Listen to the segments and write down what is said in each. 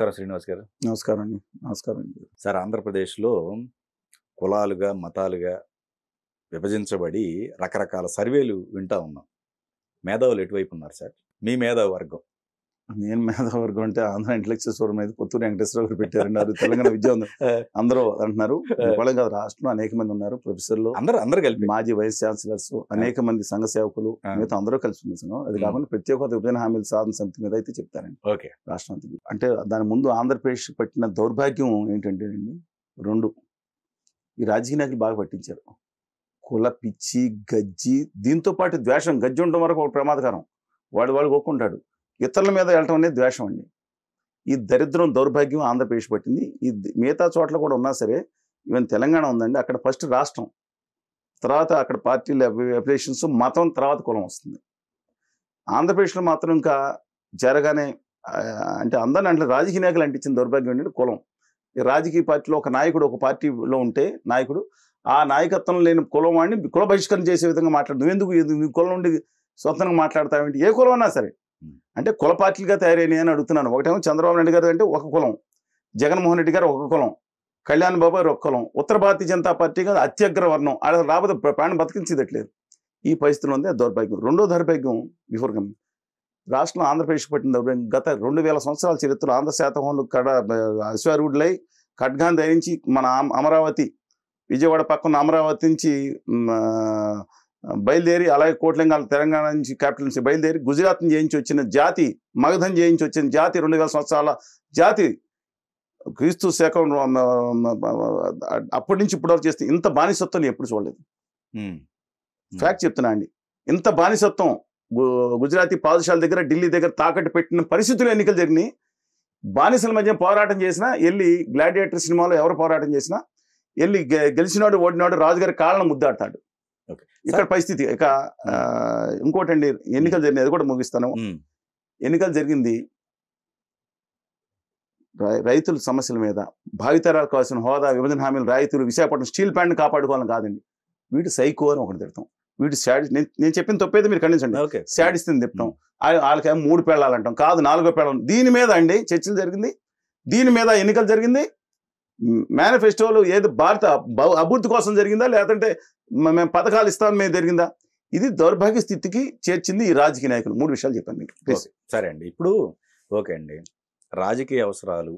నమస్కారం శ్రీనివాస్ గారు నమస్కారం అండి నమస్కారం అండి సార్ ఆంధ్రప్రదేశ్లో కులాలుగా మతాలుగా విభజించబడి రకరకాల సర్వేలు వింటా ఉన్నాం మేధావులు ఎటువైపు ఉన్నారు సార్ మీ మేధావు వర్గం నేను మేధావర్గం అంటే ఆంధ్ర ఇంటలెక్చువల్స్ వర్గం అయితే పుత్తూరు వెంకటేశ్వర గారు పెట్టారన్నారు తెలంగాణ విద్య అందరూ అంటున్నారు కాదు రాష్ట్రంలో అనేక మంది ఉన్నారు ప్రొఫెసర్లు అందరూ అందరూ కలిపి మాజీ వైస్ ఛాన్సలర్స్ అనేక మంది సంఘ సేవకులు మిగతా అందరూ కలిసి ఉన్నాం అది కాకుండా ప్రతి ఒక్క విభజన హామీల సాధన సమితి మీద అయితే చెప్తారండి ఓకే రాష్ట్రం అంటే దాని ముందు ఆంధ్రప్రదేశ్ పట్టిన దౌర్భాగ్యం అండి రెండు ఈ రాజకీయ నాయకులు బాగా పట్టించారు కుల పిచ్చి గజ్జి దీంతో పాటు ద్వేషం గజ్జి ఉండడం వరకు ఒక ప్రమాదకరం వాడు వాడు ఒక్కుంటాడు ఇతరుల మీద వెళ్ళటం అనేది ద్వేషం అండి ఈ దరిద్రం దౌర్భాగ్యం ఆంధ్రప్రదేశ్ పట్టింది ఈ మిగతా చోట్ల కూడా ఉన్నా సరే ఈవెన్ తెలంగాణ ఉందండి అక్కడ ఫస్ట్ రాష్ట్రం తర్వాత అక్కడ పార్టీల అప్లికేషన్స్ మతం తర్వాత కులం వస్తుంది ఆంధ్రప్రదేశ్లో మాత్రం ఇంకా జరగానే అంటే అందరిని అంటే రాజకీయ నాయకులు అంటించిన దౌర్భాగ్యం ఏంటంటే కులం ఈ రాజకీయ పార్టీలో ఒక నాయకుడు ఒక పార్టీలో ఉంటే నాయకుడు ఆ నాయకత్వం లేని కులం వాడిని కుల బహిష్కరణ చేసే విధంగా మాట్లాడు నువ్వెందుకు కులం నుండి స్వతంత్రంగా మాట్లాడతావేంటి ఏ కులం అన్నా సరే అంటే కుల పార్టీలుగా తయారైన అని అడుగుతున్నాను ఒకటేమో చంద్రబాబు నాయుడు గారు అంటే ఒక కులం జగన్మోహన్ రెడ్డి గారు ఒక కులం కళ్యాణ్ బాబు ఒక కులం ఉత్తర భారతీయ జనతా పార్టీ కాదు అత్యగ్ర వర్ణం అలా రాబోతే ప్రాణం బతికించేదట్లేదు ఈ పరిస్థితులు ఉంది దౌర్భాగ్యం రెండో దౌర్భాగ్యం బిఫోర్ కమింగ్ రాష్ట్రంలో ఆంధ్రప్రదేశ్ పట్టిన దౌర్భాగ్యం గత రెండు వేల సంవత్సరాల చరిత్రలో ఆంధ్ర శాతహోన్లు కడ అశ్వారూఢులై ఖడ్గాన్ ధరించి మన అమరావతి విజయవాడ పక్కన అమరావతి నుంచి బయలుదేరి అలాగే కోట్లింగాల తెలంగాణ నుంచి క్యాపిటల్ నుంచి బయలుదేరి గుజరాత్ చేయించి వచ్చిన జాతి మగధం చేయించి వచ్చిన జాతి రెండు వేల సంవత్సరాల జాతి క్రీస్తు శాఖ అప్పటి నుంచి ఇప్పటివరకు చేస్తే ఇంత బానిసత్వం ఎప్పుడు చూడలేదు ఫ్యాక్ట్ చెప్తున్నా అండి ఇంత బానిసత్వం గుజరాతీ పాదశాల దగ్గర ఢిల్లీ దగ్గర తాకట్టు పెట్టిన పరిస్థితులు ఎన్నికలు జరిగినాయి బానిసల మధ్య పోరాటం చేసినా వెళ్ళి గ్లాడియేటర్ సినిమాలో ఎవరు పోరాటం చేసినా వెళ్ళి గెలిచినాడు ఓడినాడు రాజుగారి కాళ్ళను ముద్దాడతాడు ఇక్కడ పరిస్థితి ఇక ఇంకోటండి ఎన్నికలు జరిగినాయి అది కూడా ముగిస్తాను ఎన్నికలు జరిగింది రైతుల సమస్యల మీద భావితరాలు కావాల్సిన హోదా విభజన హామీలు రైతులు విశాఖపట్నం స్టీల్ ప్లాంట్ కాపాడుకోవాలని కాదండి వీటి సైకో అని ఒకటి తిడతాం వీటి శాడి నేను చెప్పిన తప్పేది మీరు ఖండించండి శాడిస్తుంది తిప్పడం వాళ్ళకేమో మూడు అంటాం కాదు నాలుగో పెళ్ళం దీని మీద అండి చర్చలు జరిగింది దీని మీద ఎన్నికలు జరిగింది మేనిఫెస్టోలో ఏది భారత అభివృద్ధి కోసం జరిగిందా లేదంటే మేము పథకాలు ఇస్తాం మేము జరిగిందా ఇది దౌర్భాగ్య స్థితికి చేర్చింది ఈ రాజకీయ నాయకులు మూడు విషయాలు చెప్పాను మీకు సరే అండి ఇప్పుడు ఓకే అండి రాజకీయ అవసరాలు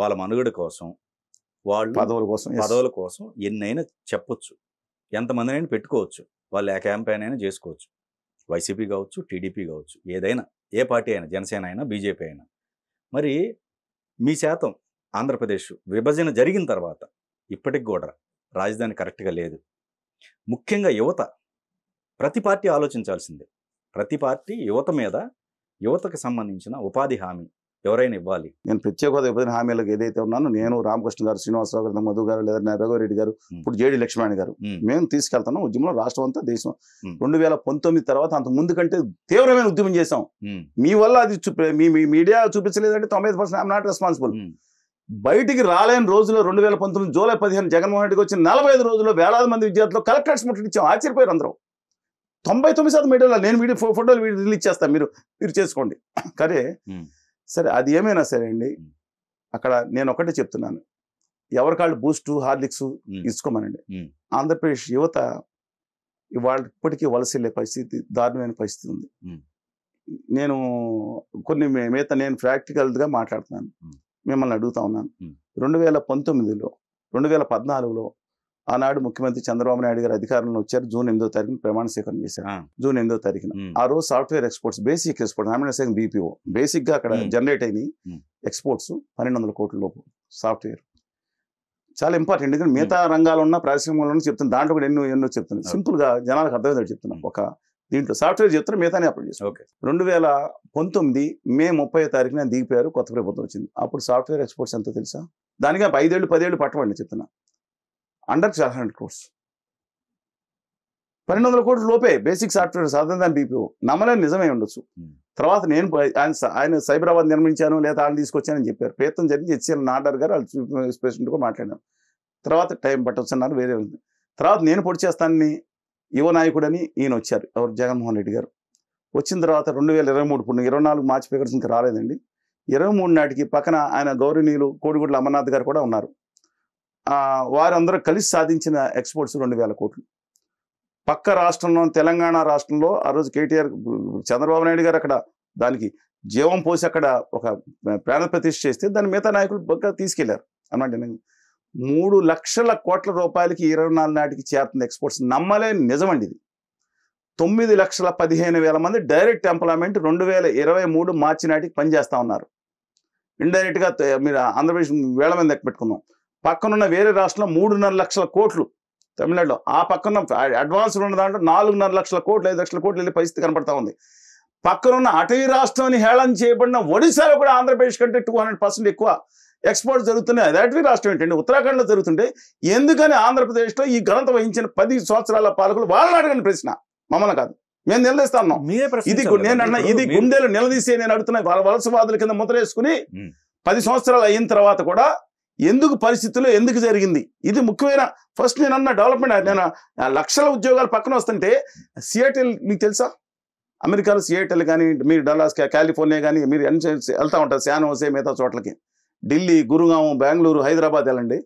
వాళ్ళ మనుగడ కోసం వాళ్ళు పదవుల కోసం పదవుల కోసం ఎన్నైనా చెప్పొచ్చు ఎంతమందినైనా పెట్టుకోవచ్చు వాళ్ళు ఏ క్యాంపెయిన్ అయినా చేసుకోవచ్చు వైసీపీ కావచ్చు టీడీపీ కావచ్చు ఏదైనా ఏ పార్టీ అయినా జనసేన అయినా బీజేపీ అయినా మరి మీ శాతం ఆంధ్రప్రదేశ్ విభజన జరిగిన తర్వాత ఇప్పటికి కూడా రాజధాని కరెక్ట్గా లేదు ముఖ్యంగా యువత ప్రతి పార్టీ ఆలోచించాల్సిందే ప్రతి పార్టీ యువత మీద యువతకు సంబంధించిన ఉపాధి హామీ ఎవరైనా ఇవ్వాలి నేను ప్రత్యేక హోదా విభజన హామీలకు ఏదైతే ఉన్నానో నేను రామకృష్ణ గారు శ్రీనివాసరావు గారు మధు గారు లేదా రఘువరెడ్డి గారు ఇప్పుడు జేడి లక్ష్మణి గారు మేము తీసుకెళ్తున్నాం ఉద్యమంలో రాష్ట్రం అంతా దేశం రెండు వేల పంతొమ్మిది తర్వాత అంత ముందు కంటే తీవ్రమైన ఉద్యమం చేశాం మీ వల్ల అది మీ మీడియా చూపించలేదంటే తొంభై పర్సెంట్ ఐఎమ్ నాట్ రెస్పాన్సిబుల్ బయటికి రాలేని రోజుల్లో రెండు వేల పంతొమ్మిది జూలై పదిహేను జగన్మోహన్ రెడ్డికి వచ్చిన నలభై ఐదు రోజుల్లో వేలాది మంది విద్యార్థులు కలెక్టర్స్ ఇచ్చాం ఆశ్చర్యపోయారు అందరూ తొంభై తొమ్మిది శాతం మీడియాలో నేను వీడియో ఫోటోలు వీడియో రిలీజ్ చేస్తాను మీరు మీరు చేసుకోండి కరే సరే అది ఏమైనా సరే అండి అక్కడ నేను ఒకటే చెప్తున్నాను ఎవరి కాళ్ళు బూస్ట్ హార్లిక్స్ ఇచ్చుకోమనండి ఆంధ్రప్రదేశ్ యువత ఇవాళ ఇప్పటికీ వలస వెళ్ళే పరిస్థితి దారుణమైన పరిస్థితి ఉంది నేను కొన్ని మిగతా నేను ప్రాక్టికల్గా మాట్లాడుతున్నాను మిమ్మల్ని అడుగుతా ఉన్నాను రెండు వేల పంతొమ్మిదిలో రెండు వేల పద్నాలుగులో ఆనాడు ముఖ్యమంత్రి చంద్రబాబు నాయుడు గారు అధికారంలో వచ్చారు జూన్ ఎనిమిదో తారీఖున ప్రమాణ స్వీకరణ చేశారు జూన్ ఎనిమిదో తారీఖున ఆ రోజు software exports basic exports nomination BPO basic గా అక్కడ జనరేట్ అయినాయి ఎక్స్పోర్ట్స్ పన్నెండు వందల కోట్ల లోపు సాఫ్ట్వేర్ చాలా ఇంపార్టెంట్ ఎందుకంటే మిగతా రంగాలు ఉన్న ప్రాశ్రమంలో చెప్తున్నాను దాంట్లో కూడా ఎన్నో ఎన్నో చెప్తున్నాను సింపుల్ గా జనాలకు అర్థమైందో చెప్తున్నాను ఒక దీంట్లో సాఫ్ట్వేర్ చెప్తారు మిగతానే అప్లోడ్ చేస్తాం ఓకే రెండు వేల పంతొమ్మిది మే ముప్పై తారీఖున దిగిపోయారు కొత్త ప్రభుత్వం వచ్చింది అప్పుడు సాఫ్ట్వేర్ ఎక్స్పోర్ట్స్ ఎంతో తెలుసా దానికి ఐదేళ్ళు పదేళ్ళు పట్టవండి చెప్తున్నా అండర్ సెవెన్ హండ్రెడ్ క్రోర్స్ పన్నెండు వందల కోట్ల లోపే బేసిక్ సాఫ్ట్వేర్ సాధన దాని బీపీఓ నమ్మలేని నిజమే ఉండొచ్చు hmm. తర్వాత నేను ఆయన ఆయన సైబరాబాద్ నిర్మించాను లేదా ఆయన తీసుకొచ్చానని చెప్పారు ప్రయత్నం జరిగింది హెచ్సిఎల్ నాడర్ గారు వాళ్ళు చీఫ్ ప్రెసిడెంట్ కూడా మాట్లాడాను తర్వాత టైం పట్టొచ్చు అన్నారు వేరే ఉంది తర్వాత నేను పొడి చేస్తానని యువ నాయకుడని ఈయన వచ్చారు ఎవరు జగన్మోహన్ రెడ్డి గారు వచ్చిన తర్వాత రెండు వేల ఇరవై మూడు ఇప్పుడు ఇరవై నాలుగు మార్చి పేపర్స్ ఇంకా రాలేదండి ఇరవై మూడు నాటికి పక్కన ఆయన గౌరవనీయులు కోడిగుడ్ల అమర్నాథ్ గారు కూడా ఉన్నారు వారందరూ కలిసి సాధించిన ఎక్స్పోర్ట్స్ రెండు వేల కోట్లు పక్క రాష్ట్రంలో తెలంగాణ రాష్ట్రంలో ఆ రోజు కేటీఆర్ చంద్రబాబు నాయుడు గారు అక్కడ దానికి జీవం పోసి అక్కడ ఒక ప్రాణ ప్రతిష్ఠ చేస్తే దాని మిగతా నాయకులు బొక్క తీసుకెళ్లారు అన్నమాట మూడు లక్షల కోట్ల రూపాయలకి ఇరవై నాలుగు నాటికి చేరుతుంది ఎక్స్పోర్ట్స్ నమ్మలేని నిజమండి ఇది తొమ్మిది లక్షల పదిహేను వేల మంది డైరెక్ట్ ఎంప్లాయ్మెంట్ రెండు వేల ఇరవై మూడు మార్చి నాటికి పనిచేస్తూ ఉన్నారు ఇండైరెక్ట్గా మీరు ఆంధ్రప్రదేశ్ వేల మంది పెట్టుకున్నాం పక్కనున్న వేరే రాష్ట్రంలో మూడున్నర లక్షల కోట్లు తమిళనాడులో ఆ పక్కన అడ్వాన్స్ ఉన్న దాంట్లో నాలుగున్నర లక్షల కోట్లు ఐదు లక్షల కోట్లు వెళ్ళే పరిస్థితి కనపడతా ఉంది పక్కనున్న అటవీ రాష్ట్రం అని హేళన చేయబడిన ఒడిశాలో కూడా ఆంధ్రప్రదేశ్ కంటే టూ ఎక్కువ ఎక్స్పోర్ట్స్ జరుగుతున్నాయి అటవీ రాష్ట్రం ఏంటండి ఉత్తరాఖండ్లో జరుగుతుంటే ఎందుకని ఆంధ్రప్రదేశ్లో ఈ ఘనత వహించిన పది సంవత్సరాల పాలకులు వాళ్ళని అడగండి ప్రశ్న మమ్మల్ని కాదు మేము నిలదీస్తా ఉన్నాం ఇది నేను అన్న ఇది గుండెలు నిలదీసి నేను అడుగుతున్నా వాళ్ళ వలసవాదుల కింద ముద్రేసుకుని పది సంవత్సరాలు అయిన తర్వాత కూడా ఎందుకు పరిస్థితులు ఎందుకు జరిగింది ఇది ముఖ్యమైన ఫస్ట్ నేను అన్న డెవలప్మెంట్ నేను లక్షల ఉద్యోగాలు పక్కన వస్తుంటే సియాటిల్ మీకు తెలుసా అమెరికాలో సియాటిల్ కానీ మీరు డల్లాస్ కాలిఫోర్నియా కానీ మీరు వెళ్తూ ఉంటారు శాన్ హోసే మిగతా చోట్లకి ఢిల్లీ గురుగాం బెంగళూరు హైదరాబాద్ వెళ్ళండి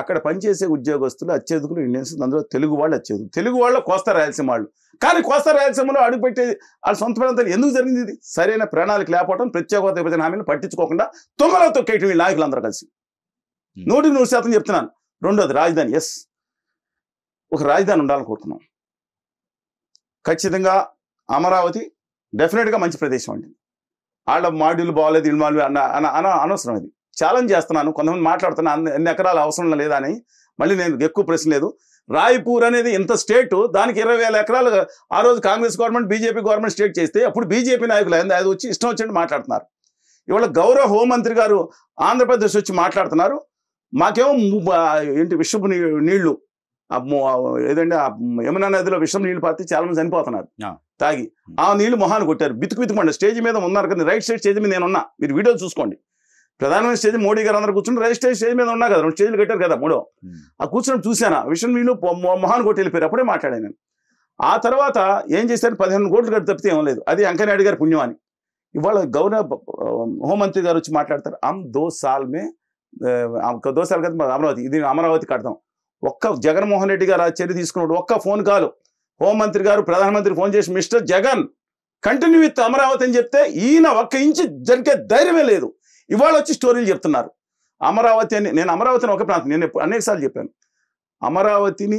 అక్కడ పనిచేసే ఉద్యోగస్తులు అత్యధికులు ఇండియన్స్ అందులో తెలుగు వాళ్ళు అత్యధికులు తెలుగు వాళ్ళు కోస్తా రాయలసీమ వాళ్ళు కానీ కోస్తా రాయలసీమలో అడుగుపెట్టే వాళ్ళ సొంత ప్రాంతాలు ఎందుకు జరిగింది ఇది సరైన ప్రణాళిక లేకపోవడం ప్రత్యేక విభజన హామీలు పట్టించుకోకుండా తొమ్మిదిలో తొక్కేయటం నాయకులందరూ కలిసి నూటికి నూరు శాతం చెప్తున్నాను రెండోది రాజధాని ఎస్ ఒక రాజధాని ఉండాలని కోరుతున్నాం ఖచ్చితంగా అమరావతి డెఫినెట్గా మంచి ప్రదేశం అండి వాళ్ళ మాడ్యూల్ బాగాలేదు ఇల్మాడ్యూల్ అన్న అన అనవసరం ఇది ఛాలెంజ్ చేస్తున్నాను కొంతమంది మాట్లాడుతున్నాను ఎన్ని ఎకరాలు అవసరం లేదని మళ్ళీ నేను ఎక్కువ ప్రశ్న లేదు రాయ్పూర్ అనేది ఇంత స్టేటు దానికి ఇరవై వేల ఎకరాలు ఆ రోజు Congress government BJP government state చేస్తే అప్పుడు బీజేపీ నాయకులు అది వచ్చి ఇష్టం వచ్చినట్టు మాట్లాడుతున్నారు ఇవాళ గౌరవ హోంమంత్రి గారు ఆంధ్రప్రదేశ్ వచ్చి మాట్లాడుతున్నారు మాకేమో ఏంటి విషపు నీళ్లు ఏదంటే యమునా నదిలో విషం నీళ్లు పాతి చాలా మంది చనిపోతున్నారు తాగి ఆ నీళ్లు మొహాన్ని కొట్టారు బితుకు బితుకుమండి స్టేజ్ మీద ఉన్నారు కదా రైట్ సైడ్ స్టేజ్ మీద నేనున్నా మీరు వీడియో చూసుకోండి ప్రధానమంత్రి స్టేజ్ మోడీ గారు అందరూ కూర్చుని రైట్ స్టేజ్ మీద ఉన్నా కదా రెండు స్టేజ్లు కట్టారు కదా మూడో ఆ కూర్చొని చూశాను విషయం వీళ్ళు మొహాన్ కోటి వెళ్ళిపోయారు అప్పుడే మాట్లాడాను నేను ఆ తర్వాత ఏం చేశారు పదిహేను కోట్లు కట్టి తప్పితే ఏం లేదు అది వెంకయ్యనాయుడు గారి పుణ్యం అని ఇవాళ గౌరవ హోంమంత్రి గారు వచ్చి మాట్లాడతారు అమ్ దో సాల్ మే దో సాల్ కదా అమరావతి ఇది అమరావతి కడతాం ఒక్క జగన్మోహన్ రెడ్డి గారు ఆ చర్య తీసుకున్నాడు ఒక్క ఫోన్ కాల్ హోంమంత్రి గారు ప్రధానమంత్రి ఫోన్ చేసి mister Jagan continue with Amaravati అని చెప్తే ఈయన ఒక్క ఇంచు జరిగే ధైర్యమే లేదు ఇవాళ వచ్చి స్టోరీలు చెప్తున్నారు అమరావతి అని నేను అమరావతిని ఒక ప్రాంతం నేను అనేకసార్లు చెప్పాను అమరావతిని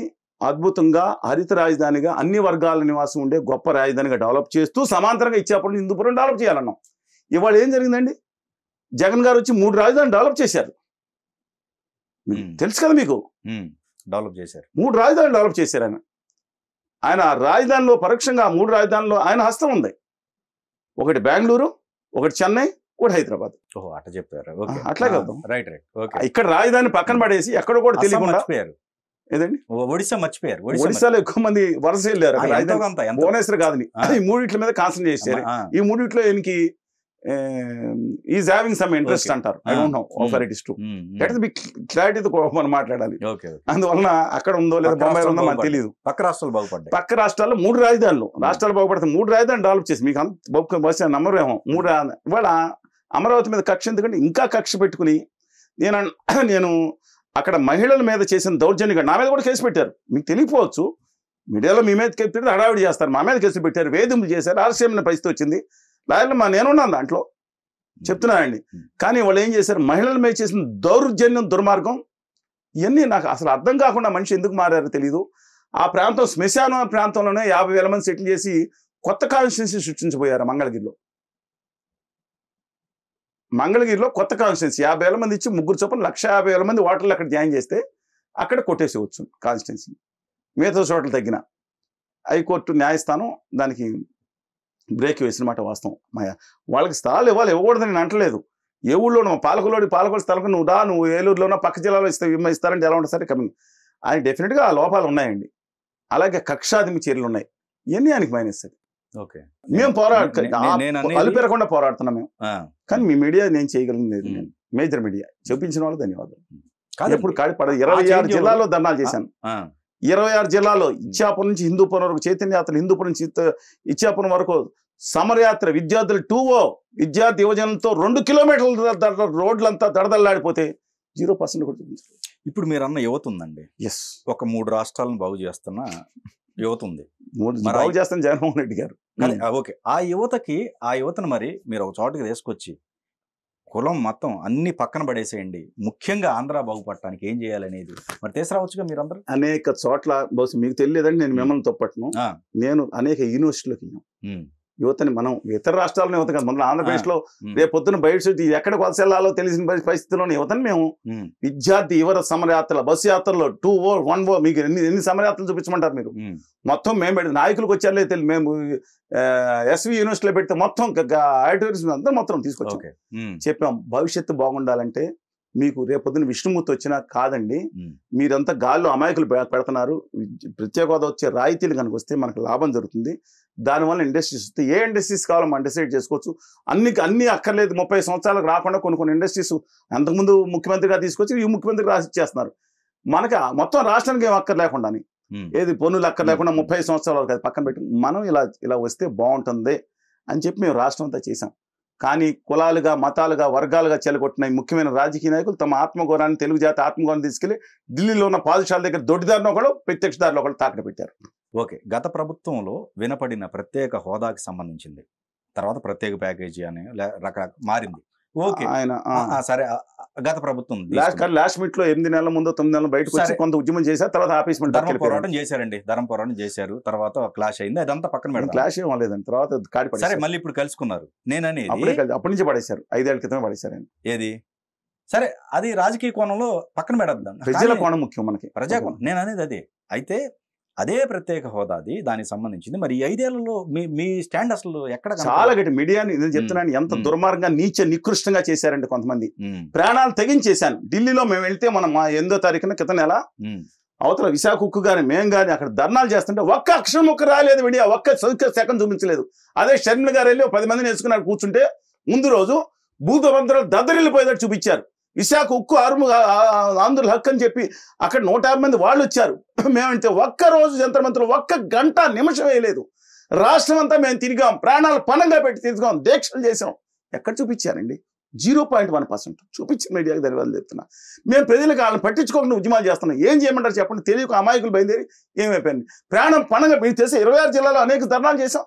అద్భుతంగా హరిత రాజధానిగా అన్ని వర్గాల నివాసం ఉండే గొప్ప రాజధానిగా డెవలప్ చేస్తూ సమాంతరంగా ఇచ్చేప్పుడు హిందూపురం డెవలప్ చేయాలన్నాం ఇవాళ ఏం జరిగిందండి జగన్ గారు వచ్చి మూడు రాజధానులు డెవలప్ చేశారు తెలుసు కదా మీకు డెవలప్ చేశారు మూడు రాజధానులు డెవలప్ చేశారు ఆయన ఆయన రాజధానిలో పరోక్షంగా మూడు రాజధానిలో ఆయన హస్తం ఉంది ఒకటి బెంగళూరు ఒకటి చెన్నై కూడా హైదరాబాద్ అట్లా చెప్పారు అట్లా కదా రైట్ రైట్ ఇక్కడ రాజధాని పక్కన పడేసి ఎక్కడ కూడా తెలియకుండా ఏదండి ఒడిశా మర్చిపోయారు ఒడిశాలో ఎక్కువ మంది వరస వెళ్ళారు భువనేశ్వర్ కాదని ఈ మూడిట్ల మీద కాన్సన్ట్రేట్ చేశారు ఈ మూడిట్లో ఈయనకి ఈ హ్యావింగ్ సమ్ ఇంట్రెస్ట్ అంటారు I is to that is క్లారిటీతో మనం మాట్లాడాలి అందువలన అక్కడ ఉందో లేదా బొంబాయి ఉందో మనకు తెలియదు పక్క రాష్ట్రాలు బాగుపడ్డాయి పక్క రాష్ట్రాల్లో మూడు రాజధానులు రాష్ట్రాలు బాగుపడతాయి మూడు రాజధాని డెవలప్ చేసి మీకు బస్ బహుశా ఏమో మూడు ఇవాళ అమరావతి మీద కక్ష ఎందుకంటే ఇంకా కక్ష పెట్టుకుని నేను నేను అక్కడ మహిళల మీద చేసిన దౌర్జన్యంగా నా మీద కూడా కేసు పెట్టారు మీకు తెలియకపోవచ్చు మీడియాలో మీ మీద కేసు హడావిడి చేస్తారు మా మీద కేసు పెట్టారు వేధింపులు చేశారు ఆలస్యమైన పరిస్థితి వచ్చింది లాయర్లు మా నేనున్నాను దాంట్లో చెప్తున్నానండి కానీ వాళ్ళు ఏం చేశారు మహిళల మీద చేసిన దౌర్జన్యం దుర్మార్గం ఇవన్నీ నాకు అసలు అర్థం కాకుండా మనిషి ఎందుకు మారారో తెలియదు ఆ ప్రాంతం శ్మశాన ప్రాంతంలోనే యాభై వేల మంది సెటిల్ చేసి కొత్త కాన్స్టిట్యున్సీ సృష్టించబోయారు మంగళగిరిలో మంగళగిరిలో కొత్త కాన్స్టిట్యున్సీ యాభై వేల మంది ఇచ్చి ముగ్గురు చొప్పున లక్ష యాభై వేల మంది ఓటర్లు అక్కడ జాయిన్ చేస్తే అక్కడ కొట్టేసేవచ్చు కాన్స్టిట్యున్సీ మిగతా చోట్ల తగ్గిన హైకోర్టు న్యాయస్థానం దానికి బ్రేక్ వేసిన మాట వాస్తవం మా వాళ్ళకి స్థలాలు ఇవ్వాలి ఇవ్వకూడదని నేను అంటలేదు ఏ ఊళ్ళోనో పాలకులోడి పాలకుడి స్థలకు నువ్వు రా నువ్వు ఏలూరులోనో పక్క జిల్లాలో ఇమ్మ ఇస్తారంటే ఎలా ఉంటుంది సరే కమింగ్ ఆయన డెఫినెట్గా ఆ లోపాలు ఉన్నాయండి అలాగే కక్షాదిమి చర్యలు ఉన్నాయి ఇవన్నీ ఆయనకి మైనస్ మేము పోరాడుతున్నాం అలిపెరకుండా పోరాడుతున్నాం మేము కానీ మీ మీడియా నేను చేయగలిగింది నేను మేజర్ మీడియా చూపించిన వాళ్ళు ధన్యవాదాలు ఎప్పుడు కాడి పడ ఇరవై ఆరు జిల్లాలో ధర్నాలు చేశాను ఇరవై ఆరు జిల్లాలో ఇచ్చాపురం నుంచి హిందూపురం వరకు చైతన్య యాత్రలు హిందూపురం నుంచి ఇచ్చాపురం వరకు సమరయాత్ర విద్యార్థులు టూ ఓ oh, విద్యార్థి యువజనంతో రెండు కిలోమీటర్ల రోడ్లంతా దడదల్లాడిపోతే జీరో పర్సెంట్ కూడా ఇప్పుడు మీరు అన్న యువత ఉందండి ఎస్ ఒక మూడు రాష్ట్రాలను బాగు చేస్తున్నా యువత ఉంది చేస్తాను జగన్మోహన్ రెడ్డి గారు ఓకే ఆ యువతకి ఆ యువతను మరి మీరు ఒక చోటుకి తీసుకొచ్చి కులం మొత్తం అన్ని పక్కన పడేసేయండి ముఖ్యంగా ఆంధ్ర బాగుపడటానికి ఏం చేయాలనేది మరి తీసుకురావచ్చుగా అందరూ అనేక చోట్ల బహుశా మీకు తెలియదండి నేను మిమ్మల్ని తప్పట్ను నేను అనేక యూనివర్సిటీలకు యువతని మనం ఇతర రాష్ట్రాల్లో యువత కాదు మన ఆంధ్రప్రదేశ్లో రేపు పొద్దున బయట ఎక్కడ వలస వెళ్ళాలో తెలిసిన పరిస్థితుల్లోనే యువతని మేము విద్యార్థి యువర సమరయాత్రల బస్సు యాత్రలో టూ ఓ వన్ ఓ మీకు ఎన్ని ఎన్ని సమరయాత్రలు చూపించమంటారు మీరు మొత్తం మేము పెడితే నాయకులకు వచ్చారులే తెలియదు మేము ఎస్వి యూనివర్సిటీలో పెడితే మొత్తం ఆడిటోరియం అంతా మొత్తం తీసుకొచ్చాం చెప్పాం భవిష్యత్తు బాగుండాలంటే మీకు రేపొద్దున విష్ణుమూర్తి వచ్చినా కాదండి మీరంతా గాల్లో అమాయకులు పెడుతున్నారు ప్రత్యేక హోదా వచ్చే రాయితీలు కనుక వస్తే మనకు లాభం జరుగుతుంది దానివల్ల ఇండస్ట్రీస్ వస్తాయి ఏ ఇండస్ట్రీస్ కావాలో మనం డిసైడ్ చేసుకోవచ్చు అన్ని అన్ని అక్కర్లేదు ముప్పై సంవత్సరాలకు రాకుండా కొన్ని కొన్ని ఇండస్ట్రీస్ అంతకుముందు ముఖ్యమంత్రిగా తీసుకొచ్చి ఈ ముఖ్యమంత్రికి రాసి ఇచ్చేస్తున్నారు మనకి మొత్తం రాష్ట్రానికి ఏం అక్కర్లేకుండా ఏది పన్నులు అక్కర్లేకుండా ముప్పై సంవత్సరాలు కాదు పక్కన పెట్టి మనం ఇలా ఇలా వస్తే బాగుంటుంది అని చెప్పి మేము రాష్ట్రం అంతా చేసాం కానీ కులాలుగా మతాలుగా వర్గాలుగా చెలగొట్టిన ముఖ్యమైన రాజకీయ నాయకులు తమ ఆత్మగౌరవాన్ని తెలుగు జాతి ఆత్మగౌరవం తీసుకెళ్లి ఢిల్లీలో ఉన్న పాదశాల దగ్గర దొడ్డిదారిని ఒకళ్ళు ప్రత్యక్షదారిలో ఒకళ్ళు తాకట పెట్టారు ఓకే గత ప్రభుత్వంలో వినపడిన ప్రత్యేక హోదాకి సంబంధించింది తర్వాత ప్రత్యేక ప్యాకేజీ అని రకరకాల మారింది ఓకే ఆయన సరే గత ప్రభుత్వం లాస్ట్ లాస్ట్ మీట్ లో ఎనిమిది నెలల ముందు తొమ్మిది నెలలు బయటకు వచ్చి కొంత ఉద్యమం చేశారు తర్వాత ఆఫీస్ ధర్మ పోరాటం చేశారండి ధర్మ పోరాటం చేశారు తర్వాత క్లాష్ అయింది అదంతా పక్కన మేడం క్లాష్ ఏం లేదండి తర్వాత కాడి సరే మళ్ళీ ఇప్పుడు కలుసుకున్నారు నేనని అప్పటి నుంచి పడేశారు ఐదేళ్ల క్రితమే పడేశారు ఏది సరే అది రాజకీయ కోణంలో పక్కన పెడద్దాం ప్రజల కోణం ముఖ్యం మనకి ప్రజా కోణం నేను అనేది అదే అయితే అదే ప్రత్యేక హోదాది దానికి సంబంధించింది మరి ఐదేళ్లలో మీ మీ స్టాండ్ అసలు ఎక్కడ చాలా గట్టి మీడియాని చెప్తున్నాను ఎంత దుర్మార్గంగా నీచ నికృష్టంగా చేశారంటే కొంతమంది ప్రాణాలు తెగించేశాను ఢిల్లీలో మేము వెళ్తే మనం మా ఎనిమిదో తారీఖున కిత నెల అవతల విశాఖ ఉక్కు కానీ మేము కానీ అక్కడ ధర్నాలు చేస్తుంటే ఒక్క అక్షరం ఒక్క రాలేదు విడియా ఒక్క సౌఖ్య సెకండ్ చూపించలేదు అదే షర్మిల గారు వెళ్ళి పది మందిని వేసుకున్నారు కూర్చుంటే ముందు రోజు భూతభద్రలు దద్దరిల్లిపోయేటట్టు చూపించారు విశాఖ ఉక్కు అరుము ఆంధ్రుల హక్కు అని చెప్పి అక్కడ నూట యాభై మంది వాళ్ళు వచ్చారు మేమంటే ఒక్కరోజు జంతర్మంత్రులు ఒక్క గంట నిమిషం వేయలేదు రాష్ట్రం అంతా మేము తిరిగాం ప్రాణాలు పణంగా పెట్టి తిరిగాం దీక్షలు చేసాం ఎక్కడ చూపించారండి జీరో పాయింట్ వన్ పర్సెంట్ చూపించి మీడియాకి ధన్యవాదాలు చెప్తున్నా మేము ప్రజలకు వాళ్ళని పట్టించుకోకుండా ఉద్యమాలు చేస్తున్నాం ఏం చేయమంటారు చెప్పండి తెలియక అమాయకులు బయలుదేరి ఏమైపోయింది ప్రాణం పణంగా మీకు తెలిసి ఇరవై ఆరు జిల్లాలో అనేక ధర్నాలు చేసాం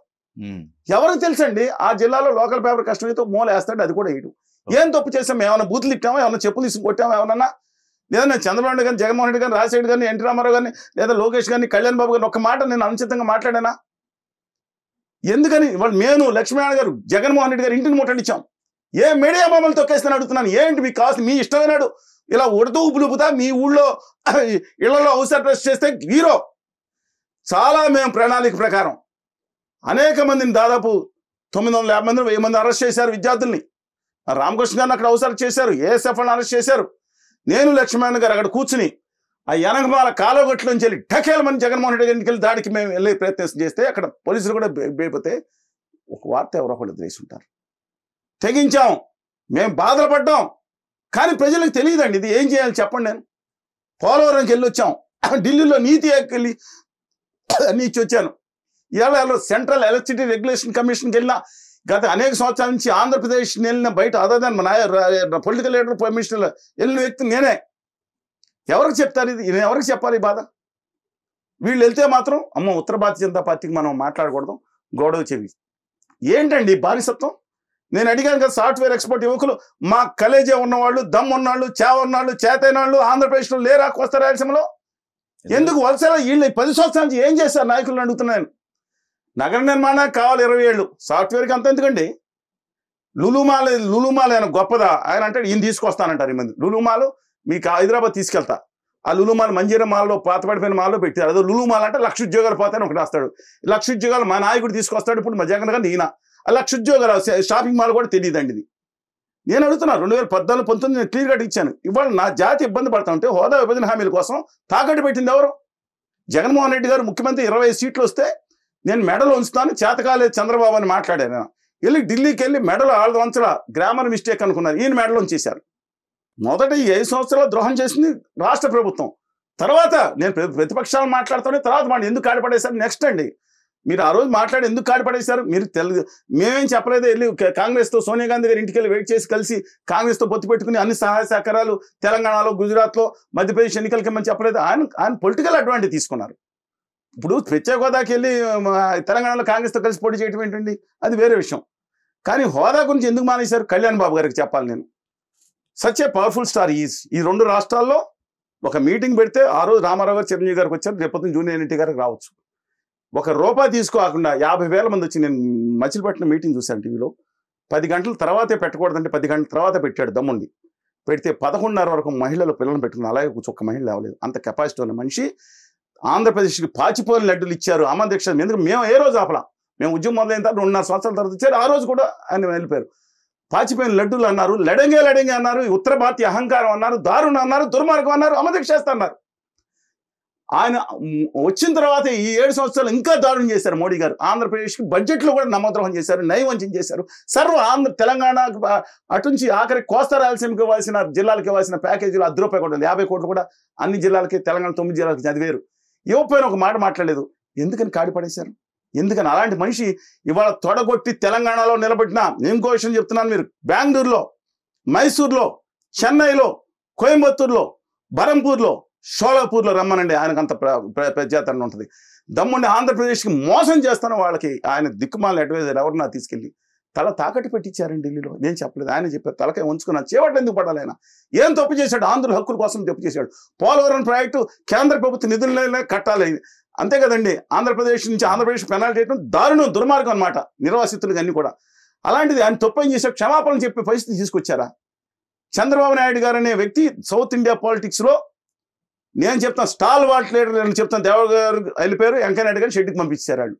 ఎవరికి తెలుసండి ఆ జిల్లాలో లోకల్ పేపర్ కష్టమైతే మూల వేస్తాడు అది కూడా ఇటు ఏం తప్పు చేసాం ఏమైనా బూతులు ఇట్టామా ఏమైనా చెప్పులు తీసుకు కొట్టామా ఏమన్నా లేదా నేను చంద్రబాబు నాయుడు కానీ జగన్మోహన్ రెడ్డి కానీ రాజశేఖర్ కానీ ఎన్టీ రామారావు కానీ లేదా లోకేష్ గారిని కళ్యాణ్ బాబు కానీ ఒక్క మాట నేను అనుచితంగా మాట్లాడానా ఎందుకని వాళ్ళు మేము లక్ష్మీనారాయణ గారు జగన్మోహన్ రెడ్డి గారు ఇంటిని ముట్టండిచ్చాం ఏ మీడియా మమ్మల్ని తొక్కేస్తాను అడుగుతున్నాను ఏంటి మీ కాస్త మీ ఇష్టమైనాడు ఇలా ఉడతూ ఉపులుపుతా మీ ఊళ్ళో ఇళ్లలో హౌస్ అడ్రస్ చేస్తే హీరో చాలా మేము ప్రణాళిక ప్రకారం అనేక మందిని దాదాపు తొమ్మిది వందల యాభై మంది వెయ్యి మంది అరెస్ట్ చేశారు విద్యార్థుల్ని రామకృష్ణ గారిని అక్కడ అవసరం చేశారు అని అరెస్ట్ చేశారు నేను లక్ష్మణ్ గారు అక్కడ కూర్చుని ఆ ఎనగమాల కాలగొట్ల నుంచి వెళ్ళి ఢకేలమని జగన్మోహన్ రెడ్డి గారికి వెళ్ళి దాడికి మేము వెళ్ళే ప్రయత్నం చేస్తే అక్కడ పోలీసులు కూడా భయపోతే ఒక వార్త ఎవరో ఒకళ్ళు తెలుసుంటారు తెగించాం మేము బాధలు పడ్డాం కానీ ప్రజలకు తెలియదండి ఇది ఏం చేయాలి చెప్పండి నేను పోలవరంకి వెళ్ళి వచ్చాం ఢిల్లీలో నీతి వెళ్ళి నీచి వచ్చాను ఇవాళ సెంట్రల్ ఎలక్ట్రిసిటీ రెగ్యులేషన్ కమిషన్కి వెళ్ళినా గత అనేక సంవత్సరాల నుంచి ఆంధ్రప్రదేశ్ వెళ్ళిన బయట అదే మన పొలిటికల్ లీడర్ కమిషనర్ వెళ్ళిన వ్యక్తి నేనే ఎవరికి చెప్తారు ఇది నేను ఎవరికి చెప్పాలి ఈ బాధ వీళ్ళు వెళ్తే మాత్రం అమ్మ ఉత్తర భారతీయ జనతా పార్టీకి మనం మాట్లాడకూడదు గొడవ చెవి ఏంటండి బానిసత్వం నేను అడిగాను కదా సాఫ్ట్వేర్ ఎక్స్పోర్ట్ యువకులు మా కలేజే ఉన్నవాళ్ళు దమ్ ఉన్నవాళ్ళు చేవ ఉన్నవాళ్ళు చేతైన వాళ్ళు ఆంధ్రప్రదేశ్లో లేరా కోస్తా రాయలసీమలో ఎందుకు వలసలో వీళ్ళు పది సంవత్సరాల నుంచి ఏం చేశారు నాయకులను అడుగుతున్నాను నగర నిర్మాణానికి కావాలి ఇరవై ఏళ్ళు సాఫ్ట్వేర్కి అంత ఎందుకండి లులుమాల లులుమాల ఆయన గొప్పదా ఆయన అంటే ఈయన తీసుకొస్తానంటారు ఈ మంది లులుమాలు మీకు హైదరాబాద్ తీసుకెళ్తా ఆ లులుమాల మంజీర మాలలో పాతపడిపోయిన మాలలో పెట్టారు అదో లులుమాల అంటే లక్ష ఉద్యోగాలు పోతాయని ఒకటి రాస్తాడు లక్ష ఉద్యోగాలు మా నాయకుడు తీసుకొస్తాడు ఇప్పుడు మా జగన్ గారు ఈయన ఆ లక్ష ఉద్యోగాలు షాపింగ్ మాల్ కూడా తెలియదండి ఇది నేను అడుగుతున్నా రెండు వేల పద్నాలుగు పంతొమ్మిది నేను క్లియర్ కట్ ఇచ్చాను ఇవాళ నా జాతి ఇబ్బంది పడతా ఉంటే హోదా విభజన హామీల కోసం తాకట్టు పెట్టింది ఎవరు జగన్మోహన్ రెడ్డి గారు ముఖ్యమంత్రి ఇరవై సీట్లు వస్తే నేను మెడల్ ఉంచుతాను చేతకాలే చంద్రబాబు అని మాట్లాడాను వెళ్ళి ఢిల్లీకి వెళ్ళి మెడల్ ఆళ్ళ వంచల గ్రామర్ మిస్టేక్ అనుకున్నారు ఈయన మెడల్ ఉంచేశారు మొదట ఈ ఐదు సంవత్సరాలు ద్రోహం చేసింది రాష్ట్ర ప్రభుత్వం తర్వాత నేను ప్రతిపక్షాలు మాట్లాడుతూనే తర్వాత మాట ఎందుకు కాడిపడేశారు నెక్స్ట్ అండి మీరు ఆ రోజు మాట్లాడి ఎందుకు కాడిపడేశారు మీరు తెలుగు మేమేం చెప్పలేదు వెళ్ళి కాంగ్రెస్తో సోనియా గాంధీ గారి ఇంటికి వెళ్ళి వెయిట్ చేసి కలిసి కాంగ్రెస్తో పొత్తు పెట్టుకుని అన్ని సహాయ సహకారాలు తెలంగాణలో గుజరాత్లో మధ్యప్రదేశ్ ఎన్నికలకి మనం చెప్పలేదు ఆయన ఆయన పొలిటికల్ అడ్వాంటేజ్ తీసుకున్నారు ఇప్పుడు ప్రత్యేక హోదాకి వెళ్ళి తెలంగాణలో కాంగ్రెస్తో కలిసి పోటీ చేయడం ఏంటండి అది వేరే విషయం కానీ హోదా గురించి ఎందుకు మానేశారు కళ్యాణ్ బాబు గారికి చెప్పాలి నేను such a powerful star is ఈ రెండు రాష్ట్రాల్లో ఒక మీటింగ్ పెడితే ఆ రోజు రామారావు గారు చిరంజీవి గారికి వచ్చారు రేపొద్దున జూనియర్ ఎన్టీ గారికి రావచ్చు ఒక రూపాయి తీసుకోకుండా యాభై వేల మంది వచ్చి నేను మచిలీపట్నం మీటింగ్ చూశాను టీవీలో పది గంటల తర్వాతే పెట్టకూడదంటే పది గంటల తర్వాత పెట్టాడు దమ్ముండి పెడితే పదకొండున్నర వరకు మహిళలు పిల్లలు పెట్టుకుని అలాగే కూర్చొక్క మహిళ లేవలేదు అంత కెపాసిటీ ఉన్న మనిషి ఆంధ్రప్రదేశ్కి పాచిపోయిన లడ్డులు ఇచ్చారు అమ్మ దీక్ష ఎందుకు మేము ఏ రోజు ఆపలా మేము ఉద్యమం మొదలైన తర్వాత రెండున్నర సంవత్సరాల తర్వాత ఇచ్చారు ఆ రోజు కూడా ఆయన వెళ్ళిపోయారు పాచిపోయిన లడ్డూలు అన్నారు లడంగే లడంగే అన్నారు ఉత్తర భారతీయ అహంకారం అన్నారు దారుణ అన్నారు దుర్మార్గం అన్నారు అమదీక్ష చేస్తున్నారు ఆయన వచ్చిన తర్వాత ఈ ఏడు సంవత్సరాలు ఇంకా దారుణం చేశారు మోడీ గారు ఆంధ్రప్రదేశ్కి బడ్జెట్లో కూడా నమ్మద్రోహం చేశారు నయవంచం చేశారు సర్వ ఆంధ్ర తెలంగాణకు అటుంచి ఆఖరి కోస్త రాయలసీమకి ఇవ్వాల్సిన జిల్లాలకు ఇవ్వాల్సిన ప్యాకేజీలు అర్ధ రూపాయి కూడా యాభై కోట్లు కూడా అన్ని జిల్లాలకి తెలంగాణ తొమ్మిది జిల్లాలకి చదివేరు ఇవ్వపోయిన ఒక మాట మాట్లాడలేదు ఎందుకని కాడి పడేశారు ఎందుకని అలాంటి మనిషి ఇవాళ తొడగొట్టి తెలంగాణలో నిలబెట్టిన ఇంకో విషయం చెప్తున్నాను మీరు బెంగళూరులో మైసూర్లో చెన్నైలో కోయంబత్తూర్లో బరంపూర్లో షోలాపూర్లో రమ్మనండి ఆయనకు అంత ప్రజాతరణ ఉంటుంది దమ్ముండి ఆంధ్రప్రదేశ్కి మోసం చేస్తాను వాళ్ళకి ఆయన దిక్కుమాలని అడ్వైజర్ ఎవరు నా తీసుకెళ్ళి తల తాకట్టు పెట్టించారండి ఢిల్లీలో నేను చెప్పలేదు ఆయన చెప్పారు తలకాయ ఉంచుకున్నాను చేపట్లు ఎందుకు పడాలి ఆయన ఏం తప్పు చేశాడు ఆంధ్రుల హక్కుల కోసం తప్పు చేశాడు పోలవరం ప్రాజెక్టు కేంద్ర ప్రభుత్వ నిధులనే కట్టాలి అంతే కదండి ఆంధ్రప్రదేశ్ నుంచి ఆంధ్రప్రదేశ్ పెనాల్టీ చేయడం దారుణం దుర్మార్గం అనమాట నిర్వాసితులకు అన్ని కూడా అలాంటిది ఆయన తప్పని ఏం చేశాడు క్షమాపణ చెప్పే పరిస్థితి తీసుకొచ్చారా చంద్రబాబు నాయుడు గారు అనే వ్యక్తి సౌత్ ఇండియా పాలిటిక్స్లో నేను చెప్తాను స్టాల్ వాటి లీడర్ అని చెప్తాను దేవగారు వెళ్ళిపోయారు వెంకయ్య నాయుడు గారు షెడ్కి పంపించారు వాళ్ళు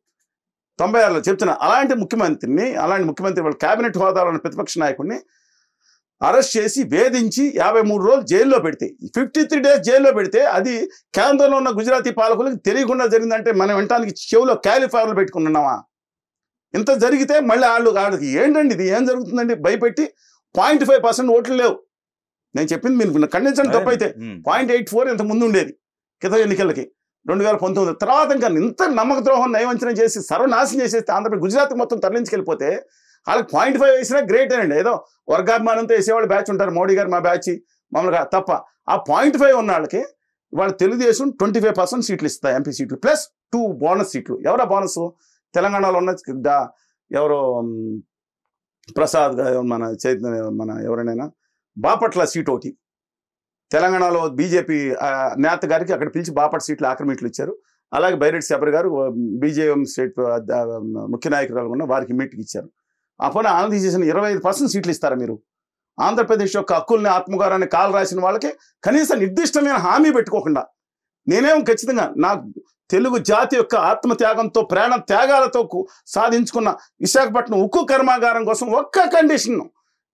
తొంభై ఆరులో చెప్తున్నా అలాంటి ముఖ్యమంత్రిని అలాంటి ముఖ్యమంత్రి వాళ్ళ కేబినెట్ హోదాలో ఉన్న ప్రతిపక్ష నాయకుడిని అరెస్ట్ చేసి వేధించి యాభై మూడు రోజులు జైల్లో పెడితే ఫిఫ్టీ త్రీ డేస్ జైల్లో పెడితే అది కేంద్రంలో ఉన్న గుజరాతీ పాలకులకు తెలియకుండా జరిగిందంటే మనం వినటానికి చెవిలో క్యాలిఫైర్లు పెట్టుకున్నామా ఇంత జరిగితే మళ్ళీ వాళ్ళు వాళ్ళకి ఏంటండి ఇది ఏం జరుగుతుందండి భయపెట్టి పాయింట్ ఫైవ్ పర్సెంట్ ఓట్లు లేవు నేను చెప్పింది మీరు ఖండించండి తప్పైతే పాయింట్ ఎయిట్ ఫోర్ ఇంత ముందు ఉండేది క్రితం ఎన్నికలకి రెండు వేల పంతొమ్మిది తర్వాత ఇంకా ఇంత నమ్మక ద్రోహం నయవంచనం చేసి సర్వనాశనం చేసేస్తే ఆంధ్రప్రదేశ్ గుజరాత్ మొత్తం తరలించుకెళ్ళిపోతే వాళ్ళకి పాయింట్ ఫైవ్ వేసినా గ్రేట్ అండి ఏదో వర్గాభిమానంతో వేసేవాళ్ళు బ్యాచ్ ఉంటారు మోడీ గారు మా బ్యాచ్ మామూలుగా తప్ప ఆ పాయింట్ ఫైవ్ ఉన్న వాళ్ళకి వాళ్ళు తెలుగుదేశం ట్వంటీ ఫైవ్ పర్సెంట్ సీట్లు ఇస్తాయి ఎంపీ సీట్లు ప్లస్ టూ బోనస్ సీట్లు ఎవరా బోనస్ తెలంగాణలో ఉన్న ఎవరు ప్రసాద్ మన చైతన్య మన ఎవరినైనా బాపట్ల సీట్ ఒకటి తెలంగాణలో బీజేపీ నేత గారికి అక్కడ పిలిచి బాపట్ సీట్లు ఆక్రమిట్లు ఇచ్చారు అలాగే బైరెడ్డి శబర్ గారు బీజేఎం స్టేట్ ముఖ్య నాయకురాలు ఉన్న వారికి మీటింగ్ ఇచ్చారు అప్పుడు ఆంధ్రదేశం ఇరవై ఐదు పర్సెంట్ సీట్లు ఇస్తారా మీరు ఆంధ్రప్రదేశ్ యొక్క హక్కుల్ని ఆత్మగారాన్ని కాలు రాసిన వాళ్ళకి కనీసం నిర్దిష్టమైన హామీ పెట్టుకోకుండా నేనేం ఖచ్చితంగా నా తెలుగు జాతి యొక్క ఆత్మత్యాగంతో ప్రాణ త్యాగాలతో సాధించుకున్న విశాఖపట్నం ఉక్కు కర్మాగారం కోసం ఒక్క కండిషన్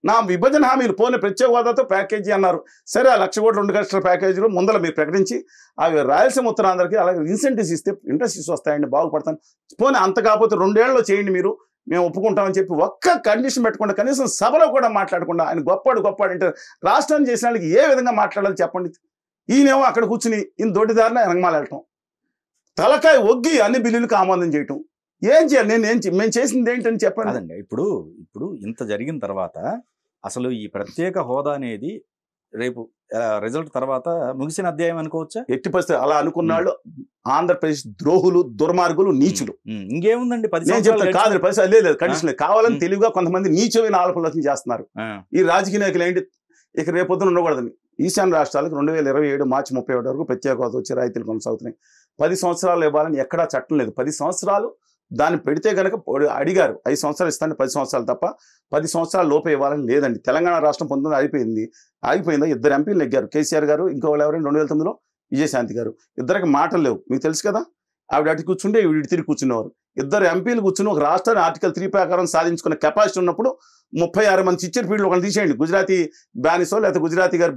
నా విభజన హామీలు పోనీ ప్రత్యేక హోదాతో ప్యాకేజీ అన్నారు సరే ఆ లక్ష కోట్ల రెండు లక్షల ప్యాకేజీలో ముందర మీరు ప్రకటించి అవి రాయలసీమ ఉత్తరాంధ్రకి అలాగే ఇన్సెంటివ్స్ ఇస్తే ఇండస్ట్రీస్ వస్తాయండి బాగుపడతాను పోనీ అంత కాకపోతే రెండేళ్లలో చేయండి మీరు మేము ఒప్పుకుంటామని చెప్పి ఒక్క కండిషన్ పెట్టకుండా కనీసం సభలో కూడా మాట్లాడకుండా ఆయన గొప్పవాడు గొప్పవాడు అంటే రాష్ట్రం చేసిన వాళ్ళకి ఏ విధంగా మాట్లాడాలి చెప్పండి ఈయనేమో అక్కడ కూర్చుని ఈయన దొడ్డిదారిన వెళ్ళటం తలకాయ ఒగ్గి అన్ని బిల్లులకు ఆమోదం చేయటం ఏం చేయాలి నేను ఏం మేము చేసింది ఏంటని చెప్పండి ఇప్పుడు ఇప్పుడు ఇంత జరిగిన తర్వాత అసలు ఈ ప్రత్యేక హోదా అనేది రేపు రిజల్ట్ తర్వాత ముగిసిన అధ్యాయం అనుకోవచ్చా ఎట్టి పరిస్థితి అలా అనుకున్నాడు ఆంధ్రప్రదేశ్ ద్రోహులు దుర్మార్గులు నీచులు ఇంకేముందండి కాదు పరిస్థితి లేదు కండిషన్ కావాలని తెలివిగా కొంతమంది నీచమైన ఆలోచన చేస్తున్నారు ఈ రాజకీయ నాయకులు ఏంటి ఇక రేపొద్దున ఉండకూడదని ఈశాన్య రాష్ట్రాలకు రెండు వేల ఇరవై ఏడు మార్చి ముప్పై ఒకటి వరకు ప్రత్యేక హోదా వచ్చి రాయితీలు కొనసాగుతున్నాయి పది సంవత్సరాలు ఇవ్వాలని ఎక్కడా చట్టం లేదు పది సంవత్సరాలు దాన్ని పెడితే కనుక అడిగారు ఐదు సంవత్సరాలు ఇస్తాను పది సంవత్సరాలు తప్ప పది సంవత్సరాలు లోపే ఇవ్వాలని లేదండి తెలంగాణ రాష్ట్రం పొందుతుంది అయిపోయింది ఆగిపోయిందా ఇద్దరు ఎంపీలు నెగ్గారు కేసీఆర్ గారు ఇంకో ఎవరైనా రెండు వేల తొమ్మిదిలో విజయశాంతి గారు ఇద్దరికి మాటలు లేవు మీకు తెలుసు కదా ఆవిడ అటు కూర్చుంటే వీడి తిరిగి కూర్చున్నవారు ఇద్దరు ఎంపీలు కూర్చుని ఒక రాష్ట్రాన్ని ఆర్టికల్ త్రీ ప్రకారం సాధించుకున్న కెపాసిటీ ఉన్నప్పుడు ముప్పై ఆరు మంది టీచర్ ఫీల్డ్లో ఒకటి తీసేయండి గుజరాతీ బ్యానిసో లేకపోతే గుజరాతీ గారు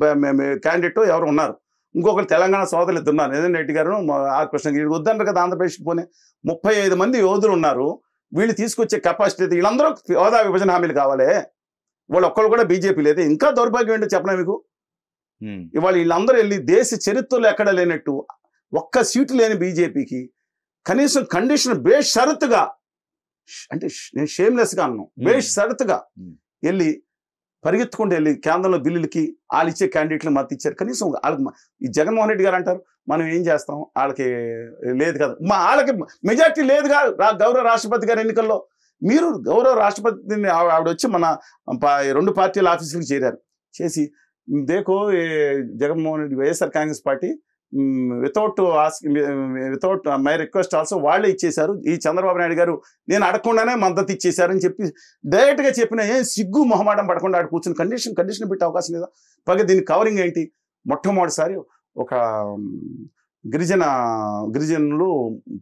క్యాండిడేట్ ఎవరు ఉన్నారు ఇంకొకరు తెలంగాణ సోదరులు ఇద్దరున్నారు నిజం రెడ్డి గారు ఆ కృష్ణగిరి వద్దంటారు కదా ఆంధ్రప్రదేశ్కి పోనీ ముప్పై మంది యోధులు ఉన్నారు వీళ్ళు తీసుకొచ్చే కెపాసిటీ వీళ్ళందరూ హోదా విభజన హామీలు కావాలి వాళ్ళు ఒక్కరు కూడా బీజేపీ లేదు ఇంకా దౌర్భాగ్యం ఏంటో చెప్పనా మీకు ఇవాళ వీళ్ళందరూ వెళ్ళి దేశ చరిత్రలో ఎక్కడ లేనట్టు ఒక్క సీటు లేని బీజేపీకి కనీసం కండిషన్ బేషరతుగా అంటే నేను షేమ్లెస్గా అన్నాను బేషరతుగా వెళ్ళి పరిగెత్తుకుంటూ వెళ్ళి కేంద్రంలో బిల్లులకి వాళ్ళు ఇచ్చే క్యాండిడేట్లు మద్దతు ఇచ్చారు కనీసం వాళ్ళకి ఈ జగన్మోహన్ రెడ్డి గారు అంటారు మనం ఏం చేస్తాం వాళ్ళకి లేదు కదా మా వాళ్ళకి మెజార్టీ కాదు గౌరవ రాష్ట్రపతి గారి ఎన్నికల్లో మీరు గౌరవ రాష్ట్రపతిని ఆవిడ వచ్చి మన రెండు పార్టీల ఆఫీసులకు చేరారు చేసి దేకో Jaganmohan Reddy YSR Congress party without without my request also వాళ్ళే ఇచ్చేశారు ఈ చంద్రబాబు నాయుడు గారు నేను అడగకుండానే మద్దతు ఇచ్చేశారని చెప్పి డైరెక్ట్గా చెప్పిన ఏం సిగ్గు మొహమాటం పడకుండా ఆడు కూర్చుని కండిషన్ కండిషన్ పెట్టే అవకాశం లేదా పైగా దీని కవరింగ్ ఏంటి మొట్టమొదటిసారి ఒక గిరిజన గిరిజనులు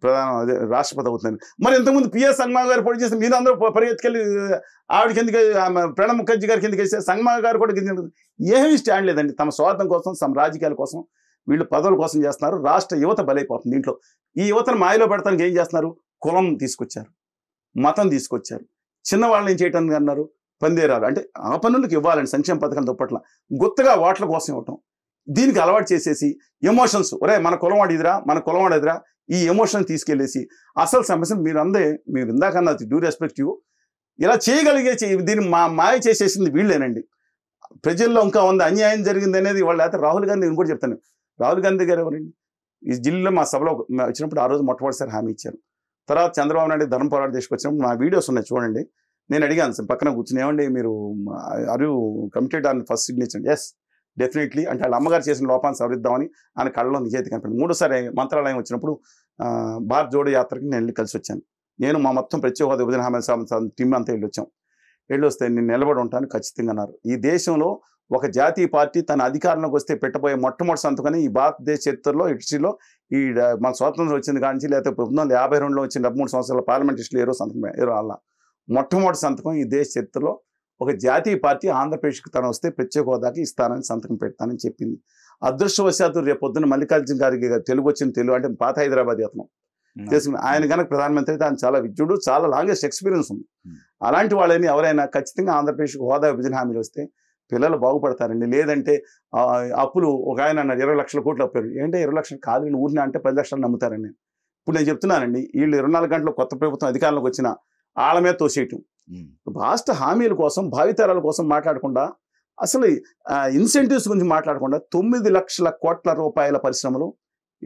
ప్రధాన అదే రాష్ట్రపతి అవుతుంది మరి ఇంతకుముందు పిఎస్ సంగ్మా గారు పోటీ చేస్తే మీరు అందరూ పరిగెత్తుకెళ్ళి ఆవిడ కిందకి ప్రణబ్ ముఖర్జీ గారి కిందకి వేస్తే సంగ్మా గారు కూడా గిరిజన ఏమీ స్టాండ్ లేదండి తమ స్వార్థం కోసం తమ రాజకీయాల కోసం వీళ్ళు పదవుల కోసం చేస్తున్నారు రాష్ట్ర యువత బలైపోతుంది దీంట్లో ఈ యువతను మాయలో పెడతానికి ఏం చేస్తున్నారు కులం తీసుకొచ్చారు మతం తీసుకొచ్చారు చిన్నవాళ్ళని ఏం చేయటానికి అన్నారు పందేరాలు అంటే ఆ పనులకు ఇవ్వాలండి సంక్షేమ పథకం దుప్పట్ల గుత్తగా ఓట్ల కోసం ఇవ్వటం దీనికి అలవాటు చేసేసి ఎమోషన్స్ ఒరే మన కులవాడు ఇదిరా మన కులవాడు ఎదురా ఈ ఎమోషన్ తీసుకెళ్లేసి అసలు సమస్యను మీరు అందే మీరు ఇందాకన్నా డ్యూ రెస్పెక్ట్ యూ ఇలా చేయగలిగే దీన్ని మా మాయ చేసేసింది వీళ్ళేనండి ప్రజల్లో ఇంకా ఉంది అన్యాయం జరిగింది అనేది వాళ్ళు అయితే రాహుల్ గాంధీ నేను కూడా చెప్తాను రాహుల్ గాంధీ గారు ఎవరండి ఈ జిల్లాలో మా సభలో వచ్చినప్పుడు ఆ రోజు మొట్టమొదటిసారి హామీ ఇచ్చారు తర్వాత చంద్రబాబు నాయుడు ధర్మ పోరాట తీసుకొచ్చినప్పుడు నా వీడియోస్ ఉన్నాయి చూడండి నేను అడిగాను పక్కన కూర్చుని ఏమండి మీరు are committed on first signature yes definitely అంటే వాళ్ళ అమ్మగారు చేసిన లోపాన్ని సవరిద్దామని ఆయన కళ్ళలో నిజాయితీ కనిపించింది మూడోసారి మంత్రాలయం వచ్చినప్పుడు భారత్ జోడో యాత్రకి నేను వెళ్ళి కలిసి వచ్చాను నేను మా మొత్తం ప్రత్యేక విభజన హామీ టీం అంతా వెళ్ళి వచ్చాం వెళ్ళి వస్తే నేను నిలబడి ఉంటాను ఖచ్చితంగా అన్నారు ఈ దేశంలో ఒక జాతీయ పార్టీ తన అధికారంలోకి వస్తే పెట్టబోయే మొట్టమొదటి సంతకని ఈ భారతదేశ చరిత్రలో హిస్టరీలో ఈ మన స్వాతంత్రం వచ్చింది కానీ లేకపోతే పంతొమ్మిది వందల యాభై రెండులో వచ్చిన డెబ్బై మూడు సంవత్సరాల పార్లమెంట్ హిస్టరీ ఏరో సంతకం ఏరో అలా మొట్టమొదటి సంతకం ఈ దేశ చరిత్రలో ఒక జాతీయ పార్టీ ఆంధ్రప్రదేశ్కి తను వస్తే ప్రత్యేక హోదాకి ఇస్తానని సంతకం పెడతానని చెప్పింది అదృష్టవశాత్తు రేపు పొద్దున్న మల్లికార్జున గారికి తెలుగు వచ్చిన తెలుగు అంటే పాత హైదరాబాద్ అతను చేసుకుని ఆయన కనుక ప్రధానమంత్రి అయితే ఆయన చాలా విద్యుడు చాలా లాంగెస్ట్ ఎక్స్పీరియన్స్ ఉంది అలాంటి వాళ్ళని ఎవరైనా ఖచ్చితంగా ఆంధ్రప్రదేశ్కి హోదా విభజన హామీలు వస్తే పిల్లలు బాగుపడతారండి లేదంటే అప్పులు ఒక ఆయన అన్నారు ఇరవై లక్షల కోట్లు అప్పారు ఏంటంటే ఇరవై లక్షలు నేను ఊరిని అంటే పది లక్షలు నమ్ముతారండి ఇప్పుడు నేను చెప్తున్నానండి వీళ్ళు ఇరవై నాలుగు గంటలు కొత్త ప్రభుత్వం అధికారంలోకి వచ్చిన ఆళ్ళ మీద తోసేయటం రాష్ట్ర హామీల కోసం భావితరాల కోసం మాట్లాడకుండా అసలు ఇన్సెంటివ్స్ గురించి మాట్లాడకుండా తొమ్మిది లక్షల కోట్ల రూపాయల పరిశ్రమలు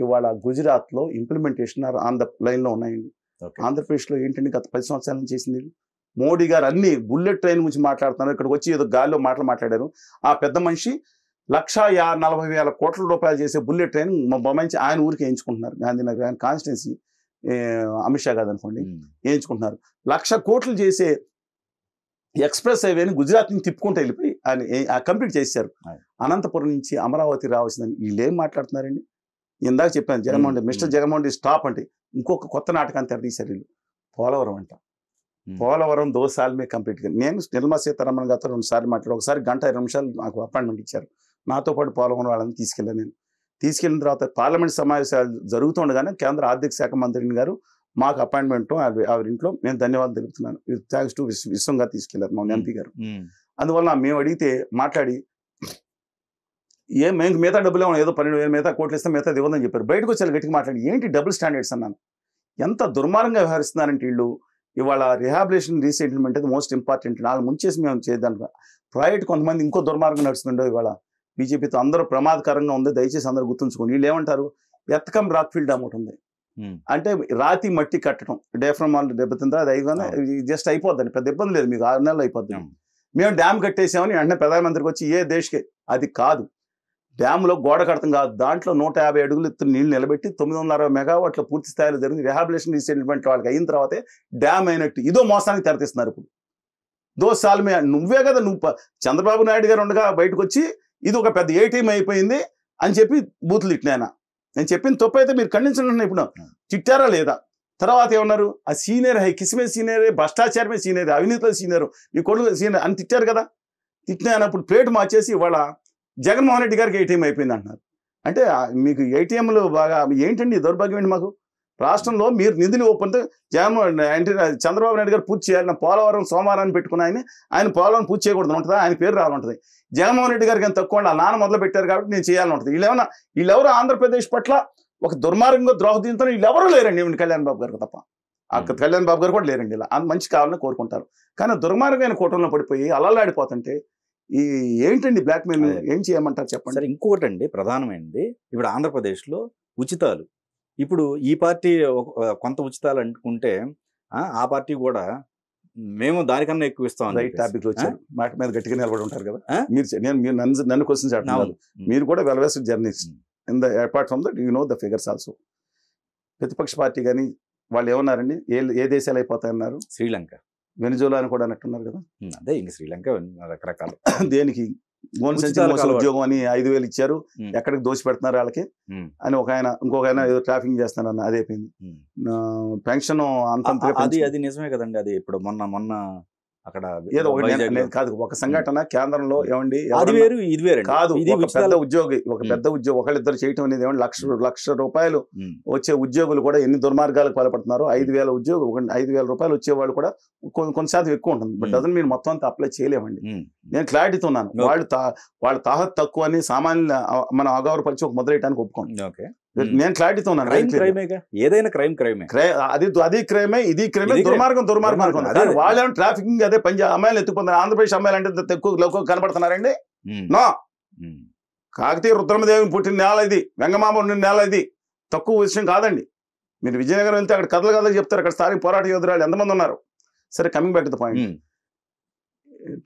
ఇవాళ గుజరాత్లో ఇంప్లిమెంటేషన్ ఆంధ్ర లైన్లో ఉన్నాయండి ఆంధ్రప్రదేశ్లో ఏంటండి గత పది సంవత్సరాల నుంచి చేసింది మోడీ గారు అన్ని బుల్లెట్ ట్రైన్ గురించి మాట్లాడుతున్నారు ఇక్కడికి వచ్చి ఏదో గాల్లో మాటలు మాట్లాడారు ఆ పెద్ద మనిషి లక్షా నలభై వేల కోట్ల రూపాయలు చేసే బుల్లెట్ ట్రైన్ మంచి ఆయన ఊరికి ఎంచుకుంటున్నారు గాంధీనగర్ ఆయన కాన్స్టిట్యున్సీ అమిత్ షా అనుకోండి వేయించుకుంటున్నారు లక్ష కోట్లు చేసే ఎక్స్ప్రెస్ హైవేని గుజరాత్ నుంచి తిప్పుకుంటూ వెళ్ళిపోయి ఆయన కంప్లీట్ చేశారు అనంతపురం నుంచి అమరావతి రావాల్సిందని వీళ్ళు ఏం మాట్లాడుతున్నారండి ఇందాక చెప్పాను జగన్మోహన్ మిస్టర్ జగన్మోహన్ స్టాప్ అంటే ఇంకొక కొత్త నాటకాన్ని తెరదీశారు వీళ్ళు పోలవరం అంట పోలవరం దోసాలమే మీద కంప్లీట్గా నేను నిర్మల సీతారామన్ గారితో రెండుసార్లు మాట్లాడు ఒకసారి గంట ఇరవై నిమిషాలు నాకు అపాయింట్మెంట్ ఇచ్చారు నాతో పాటు పోలవరం వాళ్ళని తీసుకెళ్ళా నేను తీసుకెళ్ళిన తర్వాత పార్లమెంట్ సమావేశాలు జరుగుతుండగానే కేంద్ర ఆర్థిక శాఖ మంత్రిని గారు మాకు అపాయింట్మెంట్ ఆవిరింట్లో నేను ధన్యవాదాలు తెలుపుతున్నాను థ్యాంక్స్ టు విశ్వంగా గారు తీసుకెళ్లారు మా ఎంపీ గారు అందువల్ల మేము అడిగితే మాట్లాడి ఏ మేము మిగతా డబ్బులు ఏమన్నా ఏదో పన్నెండు వేలు మిగతా కోట్లు ఇస్తే మిగతా ఇవ్వదని చెప్పారు బయటకు వచ్చి గట్టిగా మాట్లాడి ఏంటి డబుల్ స్టాండర్డ్స్ అన్నాను ఎంత దుర్మార్గంగా వ్యవహరిస్తున్నారంటే వీళ్ళు ఇవాళ రిహాబిలేషన్ రీసెటిల్మెంట్ అది మోస్ట్ ఇంపార్టెంట్ నాలుగు ముంచేసి మేము చేద్దాం ప్రైవేట్ కొంతమంది ఇంకో దుర్మార్గం నడుస్తుండో ఇవాళ బీజేపీతో అందరూ ప్రమాదకరంగా ఉంది దయచేసి అందరూ గుర్తుంచుకోండి వీళ్ళు ఏమంటారు ఎత్తకం ఫీల్డ్ అమౌంట్ ఉంది అంటే రాతి మట్టి కట్టడం డేఫ్రమ్ వాళ్ళు దెబ్బతింది అది అయిపోయిందా జస్ట్ అయిపోద్దండి పెద్ద ఇబ్బంది లేదు మీకు ఆరు నెలలు అయిపోద్ది మేము డ్యామ్ కట్టేసామని వెంటనే ప్రధానమంత్రికి వచ్చి ఏ దేశకే అది కాదు డ్యాంలో గోడ కడతాం కాదు దాంట్లో నూట యాభై అడుగులు ఎత్తున నీళ్లు నిలబెట్టి తొమ్మిది వందల అరవై మెగావాట్ల పూర్తి స్థాయిలో జరిగింది రిహాబిలేషన్ రీసెటిల్మెంట్ వాళ్ళకి అయిన తర్వాతే డ్యామ్ అయినట్టు ఇదో మోసానికి తెరతీస్తున్నారు ఇప్పుడు సాల్మే నువ్వే కదా నువ్వు చంద్రబాబు నాయుడు గారు ఉండగా బయటకు వచ్చి ఇది ఒక పెద్ద ఏటీఎం అయిపోయింది అని చెప్పి బూతులు ఇట్టినాయన నేను చెప్పిన తప్పు అయితే మీరు ఖండించండి ఇప్పుడు తిట్టారా లేదా తర్వాత ఏమన్నారు ఆ సీనియర్ హై కిస్మే సీనియర్ భ్రష్టాచారమే సీనియర్ అవినీతిలో సీనియర్ నీ కొడుకు సీనియర్ అని తిట్టారు కదా తిట్టినాయన అప్పుడు ప్లేట్ మార్చేసి ఇవాళ జగన్మోహన్ రెడ్డి గారికి ఏటీఎం అయిపోయింది అంటున్నారు అంటే మీకు ఏటీఎంలు బాగా ఏంటండి దౌర్భాగ్యం ఏంటి మాకు రాష్ట్రంలో మీరు నిధులు ఒప్పంతో జగన్మోహన్ అంటే చంద్రబాబు నాయుడు గారు పూర్తి చేయాలని పోలవరం సోమవారాన్ని పెట్టుకున్న ఆయన ఆయన పోలవరం పూర్తి చేయకూడదు ఉంటుంది ఆయన పేరు రావాలంటుంది జగన్మోహన్ రెడ్డి గారికి ఏం తక్కువ ఆ నాన్న మొదలు పెట్టారు కాబట్టి నేను చేయాలని ఉంటుంది వీళ్ళేమన్నా వీళ్ళెవరు ఆంధ్రప్రదేశ్ పట్ల ఒక దుర్మార్గంగా ద్రోహదీంతో వీళ్ళెవరూ లేరండి కళ్యాణ్ బాబు గారికి తప్ప ఆ కళ్యాణ్ బాబు గారు కూడా లేరండి ఇలా మంచి కావాలని కోరుకుంటారు కానీ దుర్మార్గమైన కూటంలో పడిపోయి అలలాడిపోతుంటే ఈ ఏంటండి బ్లాక్ మెయిల్ ఏం చేయమంటారు చెప్పండి సార్ ఇంకొకటి అండి ప్రధానమైనది ఇప్పుడు ఆంధ్రప్రదేశ్లో ఉచితాలు ఇప్పుడు ఈ పార్టీ కొంత ఉచితాలు అనుకుంటే ఆ పార్టీ కూడా మేము దానికన్నా ఎక్కువ ఇస్తాం రైట్ టాపిక్ వచ్చారు మాట మీద గట్టిగా నిలబడి ఉంటారు కదా మీరు నేను మీరు నన్ను నన్ను క్వశ్చన్ చేస్తున్నారు మీరు కూడా well versed journalist in the apart from that you know the figures also ప్రతిపక్ష పార్టీ కానీ వాళ్ళు ఏమన్నారండి ఏ ఏ దేశాలు అయిపోతాయన్నారు శ్రీలంక వెనిజోలా అని కూడా అన్నట్టున్నారు కదా అదే ఇంక శ్రీలంక రకరకాలు దేనికి గోన్ సెంచరీ ఉద్యోగం అని ఐదు వేలు ఇచ్చారు ఎక్కడికి దోచి పెడుతున్నారు వాళ్ళకి అని ఒక ఆయన ఇంకొక ఆయన ఏదో ట్రాఫింగ్ చేస్తున్నారన్న అదే పెన్షన్ పెన్షన్ అంత అది అది నిజమే కదండి అది ఇప్పుడు మొన్న మొన్న అక్కడ ఏదో కాదు ఒక సంఘటన కేంద్రంలో ఏమండి అది వేరు ఇది వేరు కాదు పెద్ద ఉద్యోగి ఒక పెద్ద ఉద్యోగి ఒకళ్ళిద్దరు చేయటం అనేది ఏమండి లక్ష లక్ష రూపాయలు వచ్చే ఉద్యోగులు కూడా ఎన్ని దుర్మార్గాలకు పాల్పడుతున్నారు ఐదు వేల ఉద్యోగులు ఐదు వేల రూపాయలు వచ్చేవాళ్ళు కూడా కొన్ని శాతం ఎక్కువ ఉంటుంది బట్ అదని మీరు మొత్తం అంతా అప్లై చేయలేమండి నేను క్లారిటీతో ఉన్నాను వాళ్ళు వాళ్ళ తాహత్ తక్కువ అని సామాన్య మనం అగౌరపరిచి ఒక మొదలెట్టడానికి ఒప్పుకోండి ఓకే నేను క్లారిటీతో ఉన్నాను ఏదైనా క్రైమ్ క్రైమే అది అది క్రైమే ఇది క్రైమే దుర్మార్గం దుర్మార్గం వాళ్ళు ట్రాఫికింగ్ అదే పంజాబ్ అమ్మాయిలు ఎత్తుకుపోతున్నారు ఆంధ్రప్రదేశ్ అమ్మాయిలు అంటే ఎక్కువ లోకం కనబడుతున్నారండి నో కాకతీయ రుద్రమదేవి పుట్టిన నేల ఇది వెంగమామ ఉండిన నేల ఇది తక్కువ విషయం కాదండి మీరు విజయనగరం వెళ్తే అక్కడ కథలు కథలు చెప్తారు అక్కడ స్థానిక పోరాట యోధురాలు ఎంతమంది ఉన్నారు సరే coming back the point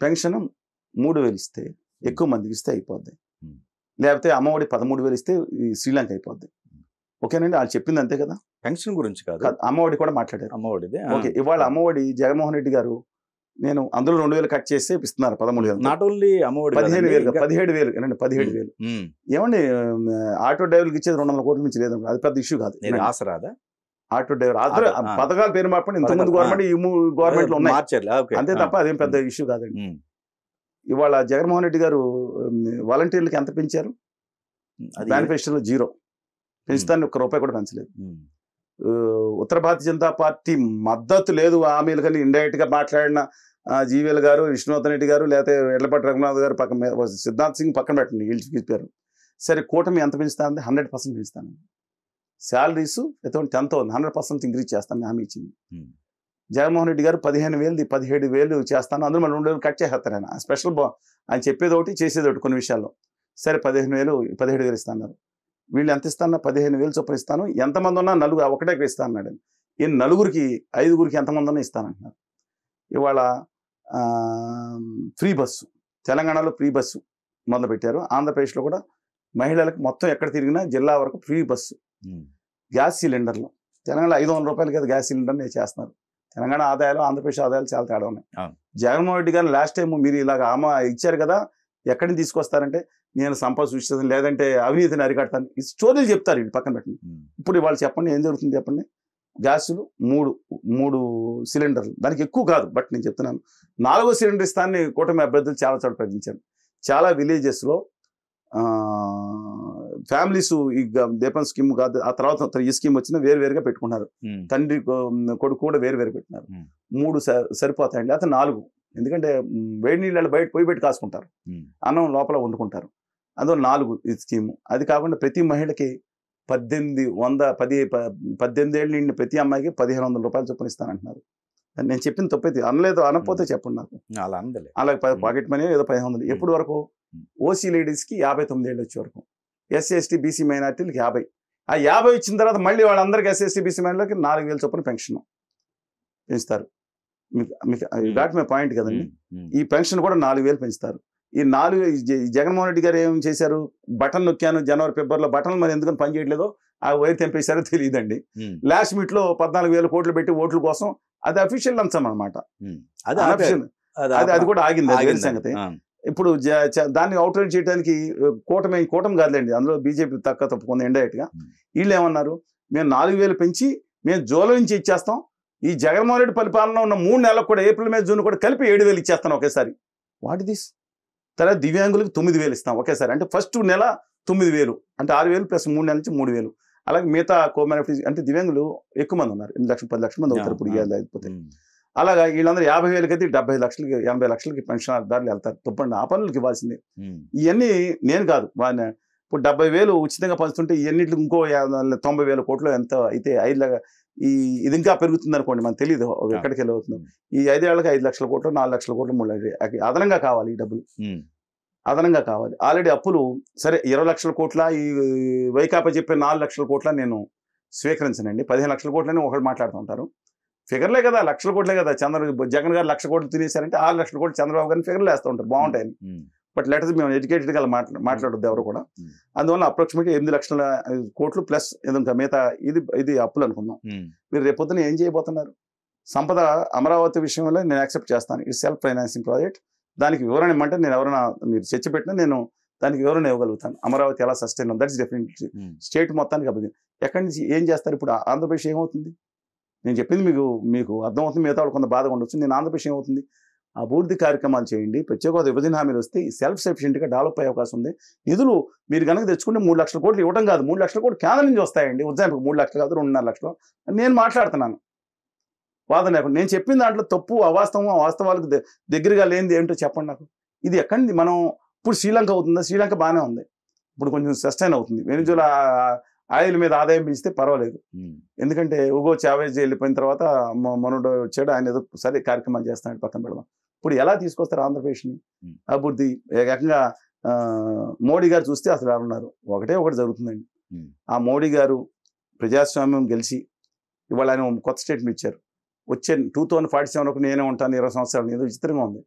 pension మూడు వేలు ఇస్తే ఎక్కువ మందికి ఇస్తే అయిపోద్ది లేకపోతే అమ్మఒడి పదమూడు వేలు ఇస్తే ఈ శ్రీలంక అయిపోద్ది ఓకేనండి వాళ్ళు చెప్పింది అంతే కదా పెన్షన్ గురించి కాదు అమ్మఒడి కూడా మాట్లాడారు అమ్మఒడిదే ఓకే ఇవాళ అమ్మఒడి జగన్మోహన్ రెడ్డి గారు నేను అందులో రెండు వేలు కట్ చేస్తే ఇస్తున్నారు పదమూడు వేలు నాట్ ఓన్లీ అమ్మఒడి పదిహేడు వేలు పదిహేడు వేలు అండి పదిహేడు వేలు ఏమండి ఆటో డ్రైవర్కి ఇచ్చేది రెండు వందల కోట్ల నుంచి లేదు అది పెద్ద ఇష్యూ కాదు ఆశ రాదా ఆటో డ్రైవర్ అందరూ పథకాల పేరు మార్పండి ఇంతకుముందు గవర్నమెంట్ ఈ మూడు గవర్నమెంట్లు ఉన్నాయి అంతే తప్ప అదేం పెద్ద ఇష్యూ కాదండి ఇవాళ జగన్మోహన్ రెడ్డి గారు వాలంటీర్లకు ఎంత పెంచారు మేనిఫెస్టోలో జీరో పెంచుతాన్ని ఒక్క రూపాయి కూడా పెంచలేదు ఉత్తర భారతీయ జనతా పార్టీ మద్దతు లేదు హామీలు కానీ ఇండైరెక్ట్గా మాట్లాడిన జీవీఎల్ గారు విష్ణువర్ధన్ రెడ్డి గారు లేకపోతే ఎడ్లపాటి రఘునాథ్ గారు పక్కన సిద్ధార్థ్ సింగ్ పక్కన పెట్టండి వీళ్ళు పిలిచిపోయారు సరే కూటమి ఎంత ఉంది హండ్రెడ్ పర్సెంట్ పెంచుతాను శాలరీసు ఎంత టెన్త్ అవుతుంది హండ్రెడ్ పర్సెంట్ ఇంక్రీజ్ చేస్తాను హామీ ఇచ్చింది జగన్మోహన్ రెడ్డి గారు పదిహేను వేలు పదిహేడు వేలు చేస్తాను అందులో మళ్ళీ రెండు వేలు కట్ చేసేస్తారు ఆయన స్పెషల్ బా ఆయన చెప్పేది ఒకటి చేసేది ఒకటి కొన్ని విషయాల్లో సరే పదిహేను వేలు పదిహేడు వేలు ఇస్తాను వీళ్ళు ఎంత ఇస్తాను పదిహేను వేలు చొప్పున ఇస్తాను ఎంతమంది ఉన్నా నలుగురు ఒకటే ఇస్తాను అన్నాడు ఈ నలుగురికి ఐదుగురికి ఎంతమంది ఉన్నా ఇస్తానంటున్నారు ఇవాళ ఫ్రీ బస్సు తెలంగాణలో ఫ్రీ బస్సు మొదలుపెట్టారు ఆంధ్రప్రదేశ్లో కూడా మహిళలకు మొత్తం ఎక్కడ తిరిగినా జిల్లా వరకు ఫ్రీ బస్సు గ్యాస్ సిలిండర్లు తెలంగాణలో ఐదు వందల రూపాయలు కదా గ్యాస్ సిలిండర్ చేస్తున్నారు తెలంగాణ ఆదాయాలు ఆంధ్రప్రదేశ్ ఆదాయాలు చాలా తేడా ఉన్నాయి జగన్మోహన్ రెడ్డి గారు లాస్ట్ టైం మీరు ఇలాగ ఆమె ఇచ్చారు కదా ఎక్కడిని తీసుకొస్తారంటే నేను సంపద సృష్టిస్తాను లేదంటే అవినీతిని అరికడతాను ఈ స్టోరీలు చెప్తారు వీళ్ళు పక్కన పెట్టండి ఇప్పుడు వాళ్ళు చెప్పండి ఏం జరుగుతుంది చెప్పండి గ్యాసులు మూడు మూడు సిలిండర్లు దానికి ఎక్కువ కాదు బట్ నేను చెప్తున్నాను నాలుగో సిలిండర్ ఇస్తాన్ని కూటమి అభ్యర్థులు చాలా చోట ప్రయత్నించాను చాలా విలేజెస్లో ఫ్యామిలీస్ ఈ దీపం స్కీమ్ కాదు ఆ తర్వాత ఈ స్కీమ్ వచ్చిన వేరుగా పెట్టుకున్నారు తండ్రి కొడుకు కూడా వేరు పెట్టినారు మూడు సరిపోతాయండి అతను నాలుగు ఎందుకంటే వేడి నీళ్ళు బయట పోయి పెట్టి కాసుకుంటారు అన్నం లోపల వండుకుంటారు అదో నాలుగు ఈ స్కీము అది కాకుండా ప్రతి మహిళకి పద్దెనిమిది వంద పది పద్దెనిమిది ఏళ్ళు నిండి ప్రతి అమ్మాయికి పదిహేను వందల రూపాయలు చొప్పున ఇస్తానంటున్నారు నేను చెప్పిన తప్పైతే అనలేదు అనకపోతే చెప్పండి నాకు అలా అలాగే పాకెట్ మనీ ఏదో పదిహేను వందలు ఎప్పటి వరకు ఓసీ లేడీస్కి యాభై తొమ్మిది ఏళ్ళు వచ్చే వరకు ఎస్సీ ఎస్టీ బీసీ మైనార్టీలకు యాభై ఆ యాభై ఇచ్చిన తర్వాత మళ్ళీ వాళ్ళందరికీ ఎస్సీ ఎస్టీ బీసీ మైనార్టీలకి నాలుగు వేల చొప్పున పెన్షన్ పెంచుతారు మీకు దాట్ మై పాయింట్ కదండి ఈ పెన్షన్ కూడా నాలుగు వేలు పెంచుతారు ఈ నాలుగు జగన్మోహన్ రెడ్డి గారు ఏం చేశారు బటన్ నొక్కాను జనవరి ఫిబ్రవరిలో బటన్ మరి ఎందుకని పని చేయట్లేదో ఆ వైర్ తెంపేశారో తెలియదండి లాస్ట్ మీట్ లో పద్నాలుగు వేల కోట్లు పెట్టి ఓట్ల కోసం అది అఫీషియల్ అంశం అనమాట అది అది కూడా ఆగింది సంగతి ఇప్పుడు దాన్ని అవుట్లైన్ చేయడానికి కూటమి కూటమి కాదులేండి అందులో బీజేపీ తక్క తప్పుకుంది ఇండైరెక్ట్గా వీళ్ళు ఏమన్నారు మేము నాలుగు వేలు పెంచి మేము జూలో నుంచి ఇచ్చేస్తాం ఈ జగన్మోహన్ రెడ్డి పరిపాలన ఉన్న మూడు నెలలకు కూడా ఏప్రిల్ మే జూన్ కూడా కలిపి ఏడు వేలు ఇచ్చేస్తాం ఒకేసారి వాట్ దిస్ తర్వాత దివ్యాంగులకు తొమ్మిది వేలు ఇస్తాం ఒకేసారి అంటే ఫస్ట్ నెల తొమ్మిది వేలు అంటే ఆరు వేలు ప్లస్ మూడు నెలల నుంచి మూడు వేలు అలాగే మిగతా కోమారిటీస్ అంటే దివ్యాంగులు ఎక్కువ మంది ఉన్నారు ఎనిమిది లక్షలు పది లక్షల మంది అవుతారు ఇప్పుడు అయిపోతే అలాగా వీళ్ళందరూ యాభై వేలకైతే డెబ్బై లక్షలకి ఎనభై లక్షలకి పెన్షన్ దారులు వెళ్తారు తుప్పండి ఆ పనులకు ఇవ్వాల్సిందే ఇవన్నీ నేను కాదు ఇప్పుడు డెబ్బై వేలు ఉచితంగా పంచుతుంటే ఇవన్నింటికి ఇంకో తొంభై వేల కోట్లు ఎంత అయితే ఐదు ఈ ఇది ఇంకా పెరుగుతుంది అనుకోండి మనకు తెలియదు ఎక్కడికి వెళ్ళవుతుంది ఈ ఐదేళ్లకు ఐదు లక్షల కోట్లు నాలుగు లక్షల కోట్లు మూడు అదనంగా కావాలి ఈ డబ్బులు అదనంగా కావాలి ఆల్రెడీ అప్పులు సరే ఇరవై లక్షల కోట్ల ఈ వైకాపా చెప్పే నాలుగు లక్షల కోట్ల నేను స్వీకరించనండి పదిహేను లక్షల కోట్లని ఒకటి మాట్లాడుతూ ఉంటారు ఫిగర్లే కదా లక్షల కోట్లే కదా చంద్ర జగన్ గారు లక్ష కోట్లు తినేశారంటే ఆరు లక్షల కోట్లు చంద్రబాబు గారిని ఫిగర్లు వేస్తూ ఉంటారు బాగుంటాయని బట్ లెటర్స్ మేము ఎడ్యుకేటెడ్గా మాట్లా మాట్లాడద్దు ఎవరు కూడా అందువల్ల అప్రాక్సిమేట్గా ఎనిమిది లక్షల కోట్లు ప్లస్ ఇంకా మిగతా ఇది ఇది అప్పులు అనుకుందాం మీరు రేపొద్దున ఏం చేయబోతున్నారు సంపద అమరావతి విషయంలో నేను యాక్సెప్ట్ చేస్తాను ఇట్ సెల్ఫ్ ఫైనాన్సింగ్ ప్రాజెక్ట్ దానికి వివరణ ఇమ్మంటే నేను ఎవరైనా మీరు చర్చ పెట్టినా నేను దానికి వివరణ ఇవ్వగలుగుతాను అమరావతి ఎలా సస్టైన్ దట్స్ డెఫినెట్లీ స్టేట్ మొత్తానికి అభివృద్ధి ఎక్కడి నుంచి ఏం చేస్తారు ఇప్పుడు ఆంధ్రప్రదేశ్ ఏమవుతుంది నేను చెప్పింది మీకు మీకు అర్థమవుతుంది మిగతా కొంత బాధగా ఉండొచ్చు నేను ఆంధ్రప్రదేశ్ ఏమవుతుంది అభివృద్ధి కార్యక్రమాలు చేయండి ప్రత్యేక విభజన హామీలు వస్తే సెల్ఫ్ సఫిషియెంట్గా డెవలప్ అయ్యే అవకాశం ఉంది నిధులు మీరు కనుక తెచ్చుకుంటే మూడు లక్షల కోట్లు ఇవ్వడం కాదు మూడు లక్షల కోట్లు కేంద్రం నుంచి వస్తాయండి ఉజ్జాయింపు మూడు లక్షలు కాదు రెండున్నర లక్షలు నేను మాట్లాడుతున్నాను వాదన లేకుండా నేను చెప్పిన దాంట్లో తప్పు అవాస్తవం వాస్తవాలకు దగ్గరగా లేనిది ఏంటో చెప్పండి నాకు ఇది ఎక్కడి మనం ఇప్పుడు శ్రీలంక అవుతుందా శ్రీలంక బాగానే ఉంది ఇప్పుడు కొంచెం సస్టైన్ అవుతుంది వెనుజులా ఆయిల్ మీద ఆదాయం పెంచితే పర్వాలేదు ఎందుకంటే ఉగో చావేజ్ వెళ్ళిపోయిన తర్వాత మనోడు వచ్చాడు ఆయన ఏదో సరే కార్యక్రమాలు చేస్తాడు పక్కన పెడదాం ఇప్పుడు ఎలా తీసుకొస్తారు ఆంధ్రప్రదేశ్ని అభివృద్ధి ఏకంగా మోడీ గారు చూస్తే అసలు ఎలా ఉన్నారు ఒకటే ఒకటి జరుగుతుందండి ఆ మోడీ గారు ప్రజాస్వామ్యం గెలిచి ఇవాళ ఆయన కొత్త స్టేట్మెంట్ ఇచ్చారు వచ్చే టూ థౌజండ్ ఫార్టీ సెవెన్ ఒక నేనే ఉంటాను ఇరవై సంవత్సరాలు ఏదో విచిత్రంగా ఉంది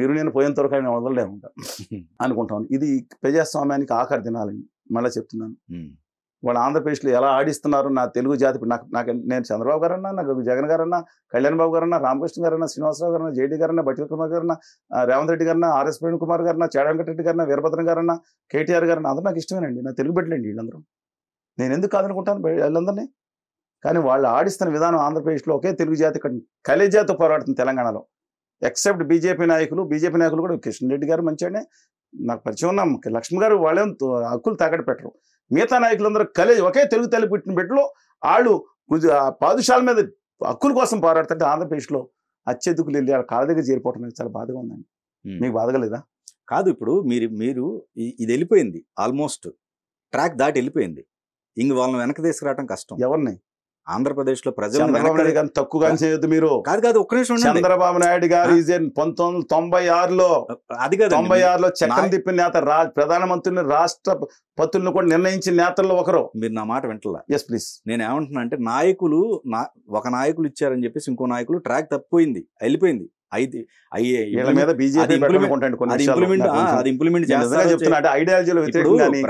మీరు నేను పోయేంత వరకు ఆయన వదలలేము అనుకుంటాను ఇది ప్రజాస్వామ్యానికి ఆఖరి దినాలని మళ్ళీ చెప్తున్నాను వాళ్ళు ఆంధ్రప్రదేశ్లో ఎలా ఆడిస్తున్నారు నా తెలుగు జాతి నాకు నాకు నేను చంద్రబాబు గారన్నా నాకు జగన్ గారన్నా కళ్యాణ్ బాబు గారన్నా రామకృష్ణ గారన్నా శ్రీనివాసరావు గారన్నా జేడీ గారన్నా బట్టి కుమార్ గారన్నా రేవంత్ రెడ్డి గారన్నా ఆర్ఎస్ ప్రేణ్ కుమార్ గారన్నా చాడ వెంకటరెడ్డి గారన్నా వీరభద్రం గారన్నా కేటీఆర్ గారన్నా అందరూ నాకు ఇష్టమేనండి నా తెలుగు బిడ్డలండి వీళ్ళందరూ నేను ఎందుకు కాదనుకుంటాను వీళ్ళందరినీ కానీ వాళ్ళు ఆడిస్తున్న విధానం ఆంధ్రప్రదేశ్లో ఒకే తెలుగు జాతి కలే జాతి పోరాడుతుంది తెలంగాణలో ఎక్సెప్ట్ బీజేపీ నాయకులు బీజేపీ నాయకులు కూడా కిషన్ రెడ్డి గారు మంచి నాకు పరిచయం ఉన్నాం లక్ష్మి గారు వాళ్ళేం హక్కులు తాకట్టు పెట్టరు మిగతా నాయకులందరూ కలిసి ఒకే తెలుగు తల్లి పుట్టిన బిడ్డలో వాళ్ళు పాదుషాల మీద హక్కుల కోసం పోరాడుతుంటే ఆంధ్రప్రదేశ్లో అత్యధికులు వెళ్ళి వాళ్ళ కాళ్ళ దగ్గర చేరిపోవటం చాలా బాధగా ఉందండి మీకు బాధగలేదా కాదు ఇప్పుడు మీరు మీరు ఇది వెళ్ళిపోయింది ఆల్మోస్ట్ ట్రాక్ దాటి వెళ్ళిపోయింది ఇంక వాళ్ళని వెనక తీసుకురావటం కష్టం ఎవరిని ఆంధ్రప్రదేశ్ లో ప్రజలు చంద్రబాబు నాయుడు గారిని తక్కువగా చేయొద్దు మీరు కాదు కాదు ఒక్క నిమిషం చంద్రబాబు నాయుడు గారు పంతొమ్మిది తొంభై ఆరులో అది కాదు తొంభై ఆరులో చక్రం తిప్పిన నేత ప్రధానమంత్రిని రాష్ట్ర పతులను కూడా నిర్ణయించిన నేతల్లో ఒకరు మీరు నా మాట వింటలా ఎస్ ప్లీజ్ నేను ఏమంటున్నా అంటే నాయకులు ఒక నాయకులు ఇచ్చారని చెప్పేసి ఇంకో నాయకులు ట్రాక్ తప్పిపోయింది వెళ్ళిపోయింది అయితే వీళ్ళ మీద బీజేపీ ఇంప్లిమెంట్ అది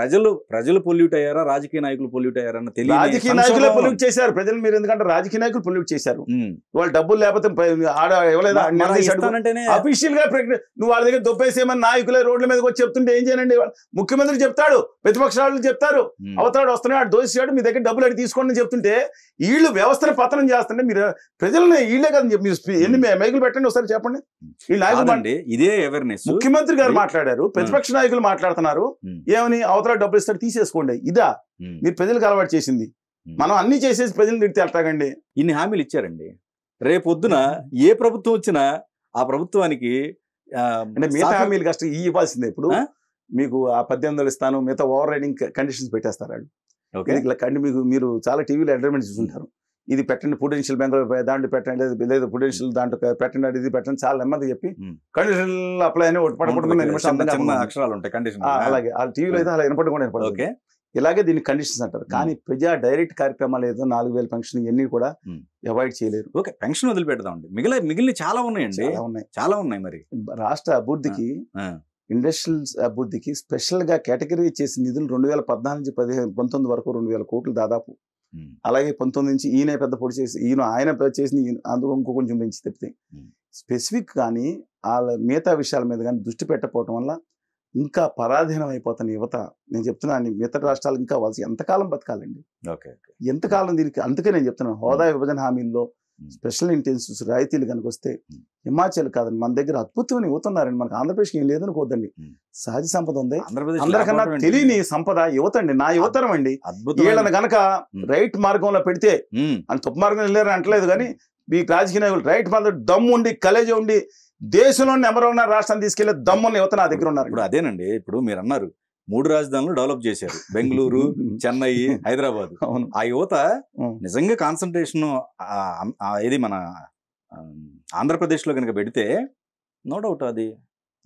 ప్రజలు ప్రజలు పొల్యూట్ అయ్యారా రాజకీయ నాయకులు పొల్యూట్ అయ్యారన్న తెలియదు రాజకీయ నాయకులు పొల్యూట్ చేశారు ప్రజలు మీరు ఎందుకంటే రాజకీయ నాయకులు పొల్యూట్ చేశారు వాళ్ళు డబ్బులు లేకపోతే ఆడ ఇవ్వలేదా అఫీషియల్ గా నువ్వు వాళ్ళ దగ్గర దొబ్బేసేమని నాయకులే రోడ్ల మీదకి వచ్చి చెప్తుంటే ఏం చేయనండి ముఖ్యమంత్రి చెప్తాడు ప్రతిపక్షాలు చెప్తారు అవతాడు వస్తున్నాడు దోషాడు మీ దగ్గర డబ్బులు అడిగి తీసుకోండి చెప్తుంటే వీళ్ళు వ్యవస్థను పతనం చేస్తుంటే మీరు ప్రజలను వీళ్ళే కదా మీరు ఎన్ని మైకులు పెట్టండి ఒకసారి చెప్పండి వీళ్ళు ఇదే అవేర్నెస్ ముఖ్యమంత్రి గారు మాట్లాడారు ప్రతిపక్ష నాయకులు మాట్లాడుతున్నారు ఏమని అవతల డబ్బులు ఇస్తారు తీసేసుకోండి ఇదా మీరు ప్రజలకు అలవాటు చేసింది మనం అన్ని చేసేసి ప్రజలు తిడితే వెళ్తాగండి ఇన్ని హామీలు ఇచ్చారండి రేపొద్దున ఏ ప్రభుత్వం వచ్చినా ఆ ప్రభుత్వానికి మిగతా హామీలు కష్టం ఇవ్వాల్సిందే ఇప్పుడు మీకు ఆ పద్దెనిమిది వందలు ఇస్తాను మిగతా ఓవర్ రైడింగ్ కండిషన్స్ పెట్టేస్తారు వాళ్ళు మీకు మీరు చాలా టీవీలో అడ్వర్టైజ్మెంట్ చూసుంటారు ఇది పెట్టండి పూడెన్షియల్ బ్యాంకులో దాంట్లో పెట్టండి లేదు లేదు పూడెన్షియల్ దాంట్లో పెట్టండి ఇది పెట్టండి చాలా నెమ్మది చెప్పి కండిషన్ అప్లై అని ఒకటి పడకుండా అక్షరాలు ఉంటాయి కండిషన్ అలాగే ఆ టీవీలో అయితే అలా వినపడకుండా వినపడదు ఓకే ఇలాగే దీన్ని కండిషన్స్ అంటారు కానీ ప్రజా డైరెక్ట్ కార్యక్రమాలు ఏదో నాలుగు వేల పెన్షన్ ఇవన్నీ కూడా అవాయిడ్ చేయలేరు ఓకే పెన్షన్ వదిలిపెడదామండి మిగిలిన మిగిలిన చాలా ఉన్నాయండి ఉన్నాయి చాలా ఉన్నాయి మరి రాష్ట్ర అభివృద్ధికి ఇండస్ట్రియల్ అభివృద్ధికి స్పెషల్గా కేటగిరీ చేసిన నిధులు రెండు వేల పద్నాలుగు పదిహేను పంతొమ్మిది వరకు రెండు వేల కోట్లు దాదాపు అలాగే పంతొమ్మిది నుంచి ఈయన పెద్ద పొడి చేసి ఈయన ఆయన పెద్ద చేసిన అందులో ఇంకో కొంచెం పెంచి తిప్పితే స్పెసిఫిక్ కానీ వాళ్ళ మిగతా విషయాల మీద కానీ దృష్టి పెట్టకపోవటం వల్ల ఇంకా పరాధీనం అయిపోతున్న యువత నేను చెప్తున్నాను మిగతా రాష్ట్రాలు ఇంకా వాళ్ళు ఎంతకాలం బతకాలండి ఎంతకాలం దీనికి అందుకే నేను చెప్తున్నాను హోదా విభజన హామీల్లో స్పెషల్ ఇంటెన్సివ్స్ రాయితీలు కనుక వస్తే హిమాచల్ కాదండి మన దగ్గర అద్భుతమైన యువతున్నారండి మనకు ఆంధ్రప్రదేశ్కి ఏం లేదని కోద్దండి సహజ సంపద ఉంది అందరికన్నా తెలియని సంపద యువత అండి నా యువతరం అండి వీళ్ళని కనుక రైట్ మార్గంలో పెడితే అని తప్పు మార్గం లేరు అంటలేదు కానీ మీకు రాజకీయ నాయకులు రైట్ మార్గం దమ్ము ఉండి కలేజ్ ఉండి దేశంలో నెంబర్ వన్ రాష్ట్రాన్ని తీసుకెళ్లే దమ్ముని యువత నా దగ్గర ఉన్నారు ఇప్పుడు అదేనండి ఇప్పుడు మీరు అన్నారు మూడు రాజధానులు డెవలప్ చేశారు బెంగళూరు చెన్నై హైదరాబాద్ ఆ యువత నిజంగా కాన్సన్ట్రేషన్ ఇది మన ఆంధ్రప్రదేశ్లో కనుక పెడితే నో డౌట్ అది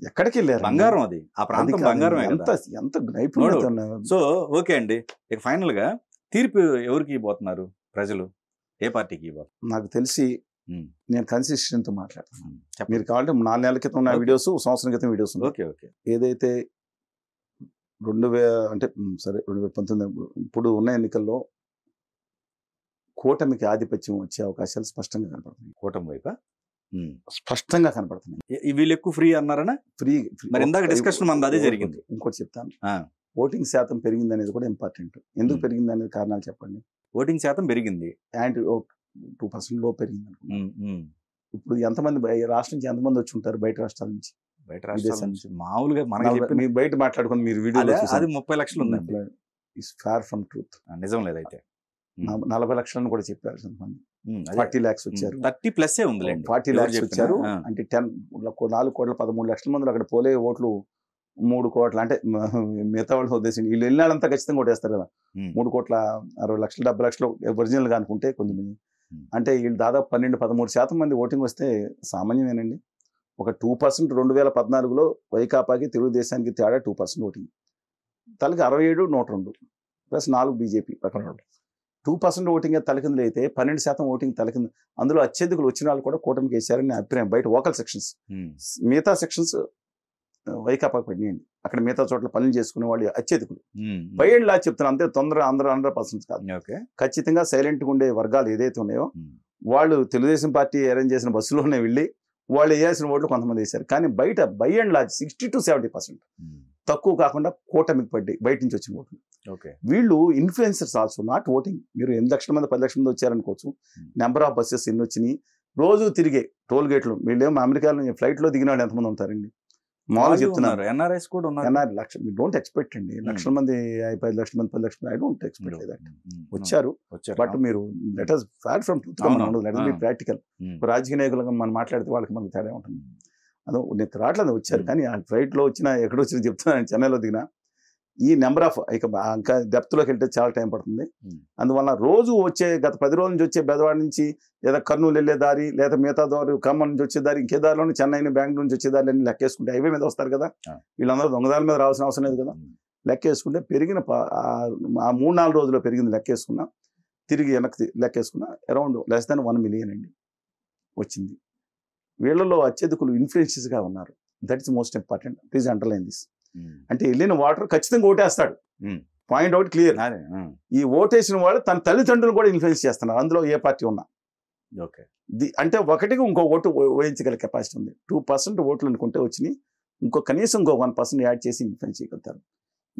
ఎక్కడికి వెళ్ళారు బంగారం అది ఆ ప్రాంతం బంగారం ఎంత ఎంత సో ఓకే అండి ఇక ఫైనల్గా తీర్పు ఎవరికి పోతున్నారు ప్రజలు ఏ పార్టీకి నాకు తెలిసి నేను కన్సిస్టెంట్ మాట్లాడతాను మీరు కావాలంటే నాలుగు నెలల క్రితం ఉన్న వీడియోస్ సంవత్సరం క్రితం వీడియోస్ ఓకే ఓకే ఏదైతే రెండు వే అంటే సరే రెండు వేల పంతొమ్మిది ఇప్పుడు ఉన్న ఎన్నికల్లో కూటమికి ఆధిపత్యం వచ్చే అవకాశాలు స్పష్టంగా కనపడుతున్నాయి కూటమి వైపు స్పష్టంగా కనపడుతున్నాయి వీళ్ళు ఎక్కువ ఫ్రీ అన్నారనే ఫ్రీ మరి ఇందాక డిస్కషన్ మనది అదే జరిగింది ఇంకోటి చెప్తాను ఓటింగ్ శాతం పెరిగింది అనేది కూడా ఇంపార్టెంట్ ఎందుకు పెరిగింది అనేది కారణాలు చెప్పండి ఓటింగ్ శాతం పెరిగింది అండ్ టూ పర్సెంట్ లో పెరిగింది ఇప్పుడు ఎంతమంది రాష్ట్రం నుంచి ఎంతమంది వచ్చి ఉంటారు బయట రాష్ట్రాల నుంచి బయట మామూలుగా మనకి బయట మాట్లాడుకుని మీరు వీడియో అది ముప్పై లక్షలు ఉందండి ఇస్ ఫార్ ఫ్రమ్ ట్రూత్ నిజం లేదు అయితే నలభై లక్షలను కూడా చెప్పారు కొంతమంది ఫార్టీ ల్యాక్స్ వచ్చారు థర్టీ ప్లస్ ఫార్టీ ల్యాక్స్ వచ్చారు అంటే టెన్ నాలుగు కోట్ల పదమూడు లక్షల మంది అక్కడ పోలే ఓట్లు మూడు కోట్ల అంటే మిగతా వాళ్ళు ఉద్దేశించి వీళ్ళు వెళ్ళినాడంతా ఖచ్చితంగా కొట్టేస్తారు కదా మూడు కోట్ల అరవై లక్షలు డెబ్బై లక్షలు ఒరిజినల్ గా అనుకుంటే కొంచెం అంటే వీళ్ళు దాదాపు పన్నెండు పదమూడు శాతం మంది ఓటింగ్ వస్తే సామాన్యమేనండి ఒక టూ పర్సెంట్ రెండు వేల పద్నాలుగులో వైకాపాకి తెలుగుదేశానికి తేడా టూ పర్సెంట్ ఓటింగ్ తలకి అరవై ఏడు నూట రెండు ప్లస్ నాలుగు బీజేపీ అక్కడ టూ పర్సెంట్ ఓటింగ్ తలకిందులు అయితే పన్నెండు శాతం ఓటింగ్ తలకింది అందులో అత్యధికులు వచ్చిన వాళ్ళు కూడా కూటమికి వేశారని అభిప్రాయం బయట ఓకల్ సెక్షన్స్ మిగతా సెక్షన్స్ వైకాపాకి పడినాయండి అక్కడ మిగతా చోట్ల పనులు చేసుకునే వాళ్ళు అత్యధికులు పైలా చెప్తున్నా అంతే తొందర అందరూ హండ్రెడ్ పర్సెంట్ కాదు ఖచ్చితంగా సైలెంట్గా ఉండే వర్గాలు ఏదైతే ఉన్నాయో వాళ్ళు తెలుగుదేశం పార్టీ అరేంజ్ చేసిన బస్సులోనే వెళ్ళి వాళ్ళు వేయాల్సిన ఓట్లు కొంతమంది వేశారు కానీ బయట by and large sixty to seventy percent తక్కువ కాకుండా కూటమికి పడ్డి బయట నుంచి వచ్చిన ఓట్లు ఓకే వీళ్ళు ఇన్ఫ్లుయెన్సర్స్ ఆల్సో నాట్ ఓటింగ్ మీరు ఎనిమిది లక్షల మంది పది లక్షల మంది వచ్చారనుకోవచ్చు నెంబర్ ఆఫ్ బస్సెస్ ఎన్ని వచ్చినాయి రోజు తిరిగే టోల్ గేట్లు ఏమో అమెరికాలో ఫ్లైట్లో దిగిన వాళ్ళు ఎంతమంది ఉంటారండి మామూలుగా చెప్తున్నారు ఎన్ఆర్ఐస్ కూడా ఉన్నారు ఎన్ఆర్ లక్ష డోంట్ ఎక్స్పెక్ట్ అండి లక్షల మంది పది లక్షల మంది పది లక్షల మంది ఐ డోంట్ ఎక్స్పెక్ట్ దట్ వచ్చారు బట్ మీరు let us fad from two let be practical రాజకీయ నాయకులుగా మనం మాట్లాడితే వాళ్ళకి మనకి తేడా ఉంటుంది అదో నేను రావట్లేదు వచ్చారు కానీ ఆ ఫ్లైట్లో వచ్చిన ఎక్కడ వచ్చినా చెప్తున్నాను చెన్నైలో దిగినా ఈ నెంబర్ ఆఫ్ ఇక ఇంకా డెప్త్లోకి వెళ్తే చాలా టైం పడుతుంది అందువల్ల రోజు వచ్చే గత పది రోజుల నుంచి వచ్చే బెదవాడి నుంచి లేదా కర్నూలు వెళ్ళే దారి లేదా మిగతా దారి ఖమ్మం నుంచి వచ్చే దారి ఇంకే దారిలో చెన్నైని బెంగళూరు నుంచి వచ్చే దారిని లెక్కేసుకుంటే హైవే మీద వస్తారు కదా వీళ్ళందరూ దొంగదాల మీద రావాల్సిన అవసరం లేదు కదా లెక్కేసుకుంటే పెరిగిన ఆ మూడు నాలుగు రోజుల్లో పెరిగింది లెక్కేసుకున్నా తిరిగి వెనక్కి లెక్కేసుకున్నా around less than one million అండి వచ్చింది వీళ్ళలో అత్యధికులు ఇన్ఫ్లుయెన్సెస్గా ఉన్నారు that is most important please underline this అంటే వెళ్ళిన వాటర్ ఖచ్చితంగా ఓటేస్తాడు పాయింట్ అవుట్ క్లియర్ ఈ ఓటేసిన వాళ్ళు తన తల్లిదండ్రులు కూడా ఇన్ఫ్లుయెన్స్ చేస్తున్నారు అందులో ఏ పార్టీ ఉన్నా ఓకే అంటే ఒకటికి ఇంకో ఓటు ఓహించగల కెపాసిటీ ఉంది టూ పర్సెంట్ ఓట్లు అనుకుంటే వచ్చినాయి ఇంకో కనీసం ఇంకో వన్ పర్సెంట్ యాడ్ చేసి ఇన్ఫ్లుయెన్స్ చేయగలుగుతారు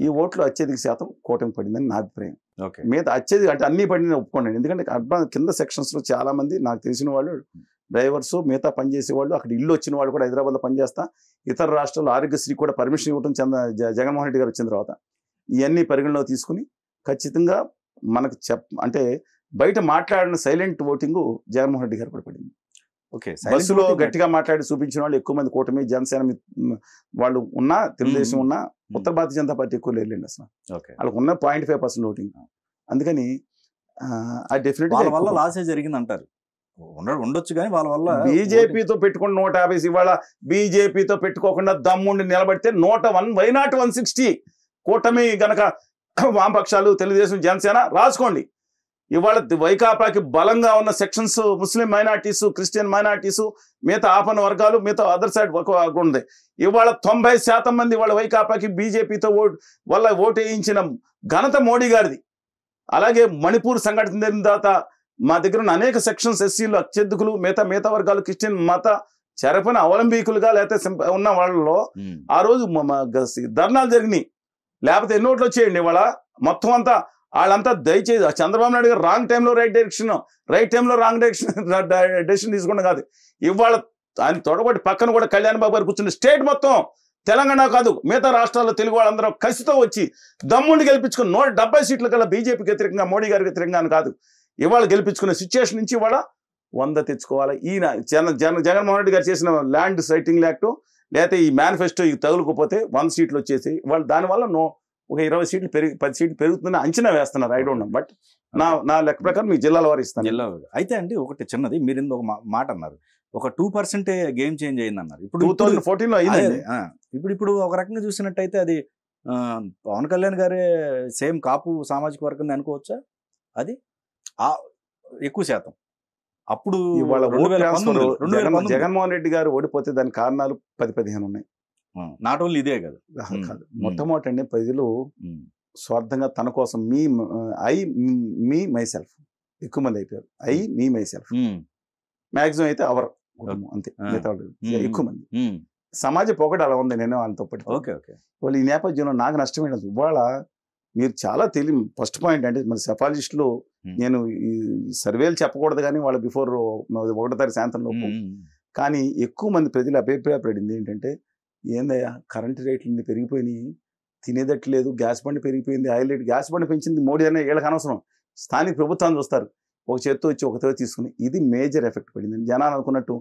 ఈ ఓట్లు అత్యధిక శాతం కూటమి పడిందని నా అభిప్రాయం ఓకే మీద అత్యధిక అంటే అన్ని పడిన ఒప్పుకోండి ఎందుకంటే అర్బన్ కింద సెక్షన్స్లో చాలామంది నాకు తెలిసిన వాళ్ళు డ్రైవర్స్ మిగతా పనిచేసే వాళ్ళు అక్కడ ఇల్లు వచ్చిన వాళ్ళు కూడా హైదరాబాద్లో పనిచేస్తా ఇతర రాష్ట్రాల్లో ఆరోగ్యశ్రీ కూడా పర్మిషన్ ఇవ్వడం చంద జగన్మోహన్ రెడ్డి గారు వచ్చిన తర్వాత ఇవన్నీ పరిగణలో తీసుకుని ఖచ్చితంగా మనకు చెప్ అంటే బయట మాట్లాడిన సైలెంట్ ఓటింగు జగన్మోహన్ రెడ్డి గారు కూడా పడింది ఓకే బస్సులో గట్టిగా మాట్లాడి చూపించిన వాళ్ళు ఎక్కువ మంది కూటమి జనసేన వాళ్ళు ఉన్నా తెలుగుదేశం ఉన్నా ఉత్తర భారతీయ జనతా పార్టీ ఎక్కువ లేదండి అసలు వాళ్ళకు ఉన్న పాయింట్ ఫైవ్ పర్సెంట్ ఓటింగ్ అందుకని ఆ డెఫినెట్ వల్ల లాసే జరిగింది అంటారు ఉండడు ఉండొచ్చు కానీ వాళ్ళ వల్ల బీజేపీతో పెట్టుకుని నూట యాభై ఇవాళ బీజేపీతో పెట్టుకోకుండా దమ్ముండి నిలబడితే నూట one why not one sixty కూటమి గనక వామపక్షాలు తెలుగుదేశం జనసేన రాసుకోండి ఇవాళ వైకాపాకి బలంగా ఉన్న sections Muslim minorities Christian minorities మిగతా ఆపన వర్గాలు మిగతా అదర్ సైడ్ ఉంది ఇవాళ తొంభై శాతం మంది ఇవాళ వైకాపాకి బీజేపీతో ఓటు వల్ల ఓటు వేయించిన ఘనత మోడీ గారిది అలాగే మణిపూర్ సంఘటన జరిగిన తర్వాత మా దగ్గర ఉన్న అనేక సెక్షన్స్ ఎస్సీలు అత్యధికులు మిగతా మిగతా వర్గాలు క్రిస్టియన్ మత చెరపని అవలంబీకులుగా లేకపోతే ఉన్న వాళ్ళలో ఆ రోజు ధర్నాలు జరిగినాయి లేకపోతే ఎన్ని ఓట్లు వచ్చేయండి వాళ్ళ మొత్తం అంతా వాళ్ళంతా దయచేసి చంద్రబాబు నాయుడు గారు రాంగ్ టైంలో రైట్ డైరెక్షన్ రైట్ టైంలో రాంగ్ డైరెక్షన్ డెసిషన్ తీసుకోవడం కాదు ఇవాళ ఆయన తొడగొట్టి పక్కన కూడా కళ్యాణ్ బాబు గారు కూర్చుని స్టేట్ మొత్తం తెలంగాణ కాదు మిగతా రాష్ట్రాల్లో తెలుగు వాళ్ళందరూ కసితో వచ్చి దమ్ముండి గెలిపించుకుని నూట డెబ్బై సీట్ల కల్లా బీజేపీకి వ్యతిరేకంగా మోడీ గారికి వ్యతిరేకంగా కాదు ఇవాళ గెలిపించుకున్న సిచ్యువేషన్ నుంచి ఇవాళ వంద తెచ్చుకోవాలి ఈయన జన జన జగన్మోహన్ రెడ్డి గారు చేసిన ల్యాండ్ సైటింగ్ యాక్ట్ లేకపోతే ఈ మేనిఫెస్టో తగులుకోపోతే వంద సీట్లు వచ్చేసి వాళ్ళు దానివల్ల నో ఒక ఇరవై సీట్లు పెరిగి పది సీట్లు పెరుగుతుందని అంచనా వేస్తున్నారు ఐ డోంట్ నో బట్ నా నా లెక్క ప్రకారం మీ జిల్లాల వారు ఇస్తాను జిల్లా అయితే అండి ఒకటి చిన్నది మీరు ఇందుకు ఒక మాట అన్నారు ఒక టూ పర్సెంటే గేమ్ చేంజ్ అయింది అన్నారు ఇప్పుడు టూ థౌజండ్ ఫోర్టీన్లో అయింది ఇప్పుడు ఇప్పుడు ఒక రకంగా చూసినట్టయితే అది పవన్ కళ్యాణ్ గారే సేమ్ కాపు సామాజిక వర్గం అనుకోవచ్చా అది ఎక్కువ శాతం అప్పుడు జగన్మోహన్ రెడ్డి గారు ఓడిపోతే దాని కారణాలు పది పదిహేను ఉన్నాయి నాట్ ఓన్లీ ఇదే కదా కాదు మొట్టమొదటి అండి ప్రజలు స్వార్థంగా తన కోసం me I me myself ఎక్కువ మంది అయిపోయారు I me myself maximum అయితే అవర్ అంతే మిగతా ఎక్కువ మంది సమాజ పొగడ అలా ఉంది నేను వాళ్ళతో పాటు ఓకే ఓకే వాళ్ళు ఈ నేపథ్యంలో నాకు నష్టమైన ఇవాళ మీరు చాలా తెలియ ఫస్ట్ పాయింట్ అంటే మన సెఫాలజిస్ట్లో నేను ఈ సర్వేలు చెప్పకూడదు కానీ వాళ్ళు బిఫోర్ ఒకటో తారీఖు లోపు కానీ ఎక్కువ మంది ప్రజలు అభిప్రాయపడింది ఏంటంటే ఏందయ్యా కరెంటు రేట్లు పెరిగిపోయినాయి తినేదట్లేదు గ్యాస్ బండి పెరిగిపోయింది ఆయిల్ రేట్ గ్యాస్ బండి పెంచింది మోడీ అనే వీళ్ళకి అనవసరం స్థానిక ప్రభుత్వాన్ని చూస్తారు ఒక చేత్తో వచ్చి ఒకతో తీసుకుని ఇది మేజర్ ఎఫెక్ట్ పడింది జనాలు అనుకున్నట్టు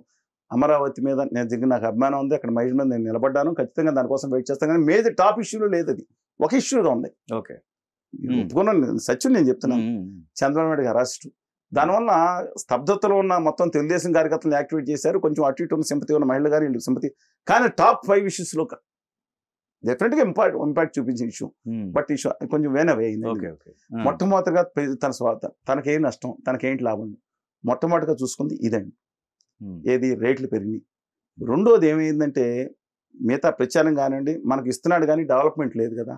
అమరావతి మీద నేను దగ్గర నాకు అభిమానం ఉంది అక్కడ మహిళ మీద నేను నిలబడ్డాను ఖచ్చితంగా దానికోసం వెయిట్ చేస్తాను కానీ మేజర్ టాప్ ఇష్యూలో లేదు అది ఒక ఇష్యూ ఉంది ఓకే ఒప్పుకున్నాను సచిన్ నేను చెప్తున్నాను చంద్రబాబు నాయుడు గారు దానివల్ల స్తబ్దతలో ఉన్న మొత్తం తెలుగుదేశం కార్యకర్తలను యాక్టివేట్ చేశారు కొంచెం అటు ఇటు ఉన్న సింపతి ఉన్న మహిళలు గారు వీళ్ళు సింపతి కానీ టాప్ ఫైవ్ ఇష్యూస్లో డెఫినెట్గా ఇంపార్ట్ ఇంపాక్ట్ చూపించిన ఇష్యూ బట్ ఇష్యూ కొంచెం వేనవే అయింది మొట్టమొదటిగా తన స్వార్థ తనకేం నష్టం తనకేంటి లాభం మొట్టమొదటిగా చూసుకుంది ఇదండి ఏది రేట్లు పెరిగినాయి రెండోది ఏమైందంటే మిగతా ప్రచారం కానివ్వండి మనకు ఇస్తున్నాడు కానీ డెవలప్మెంట్ లేదు కదా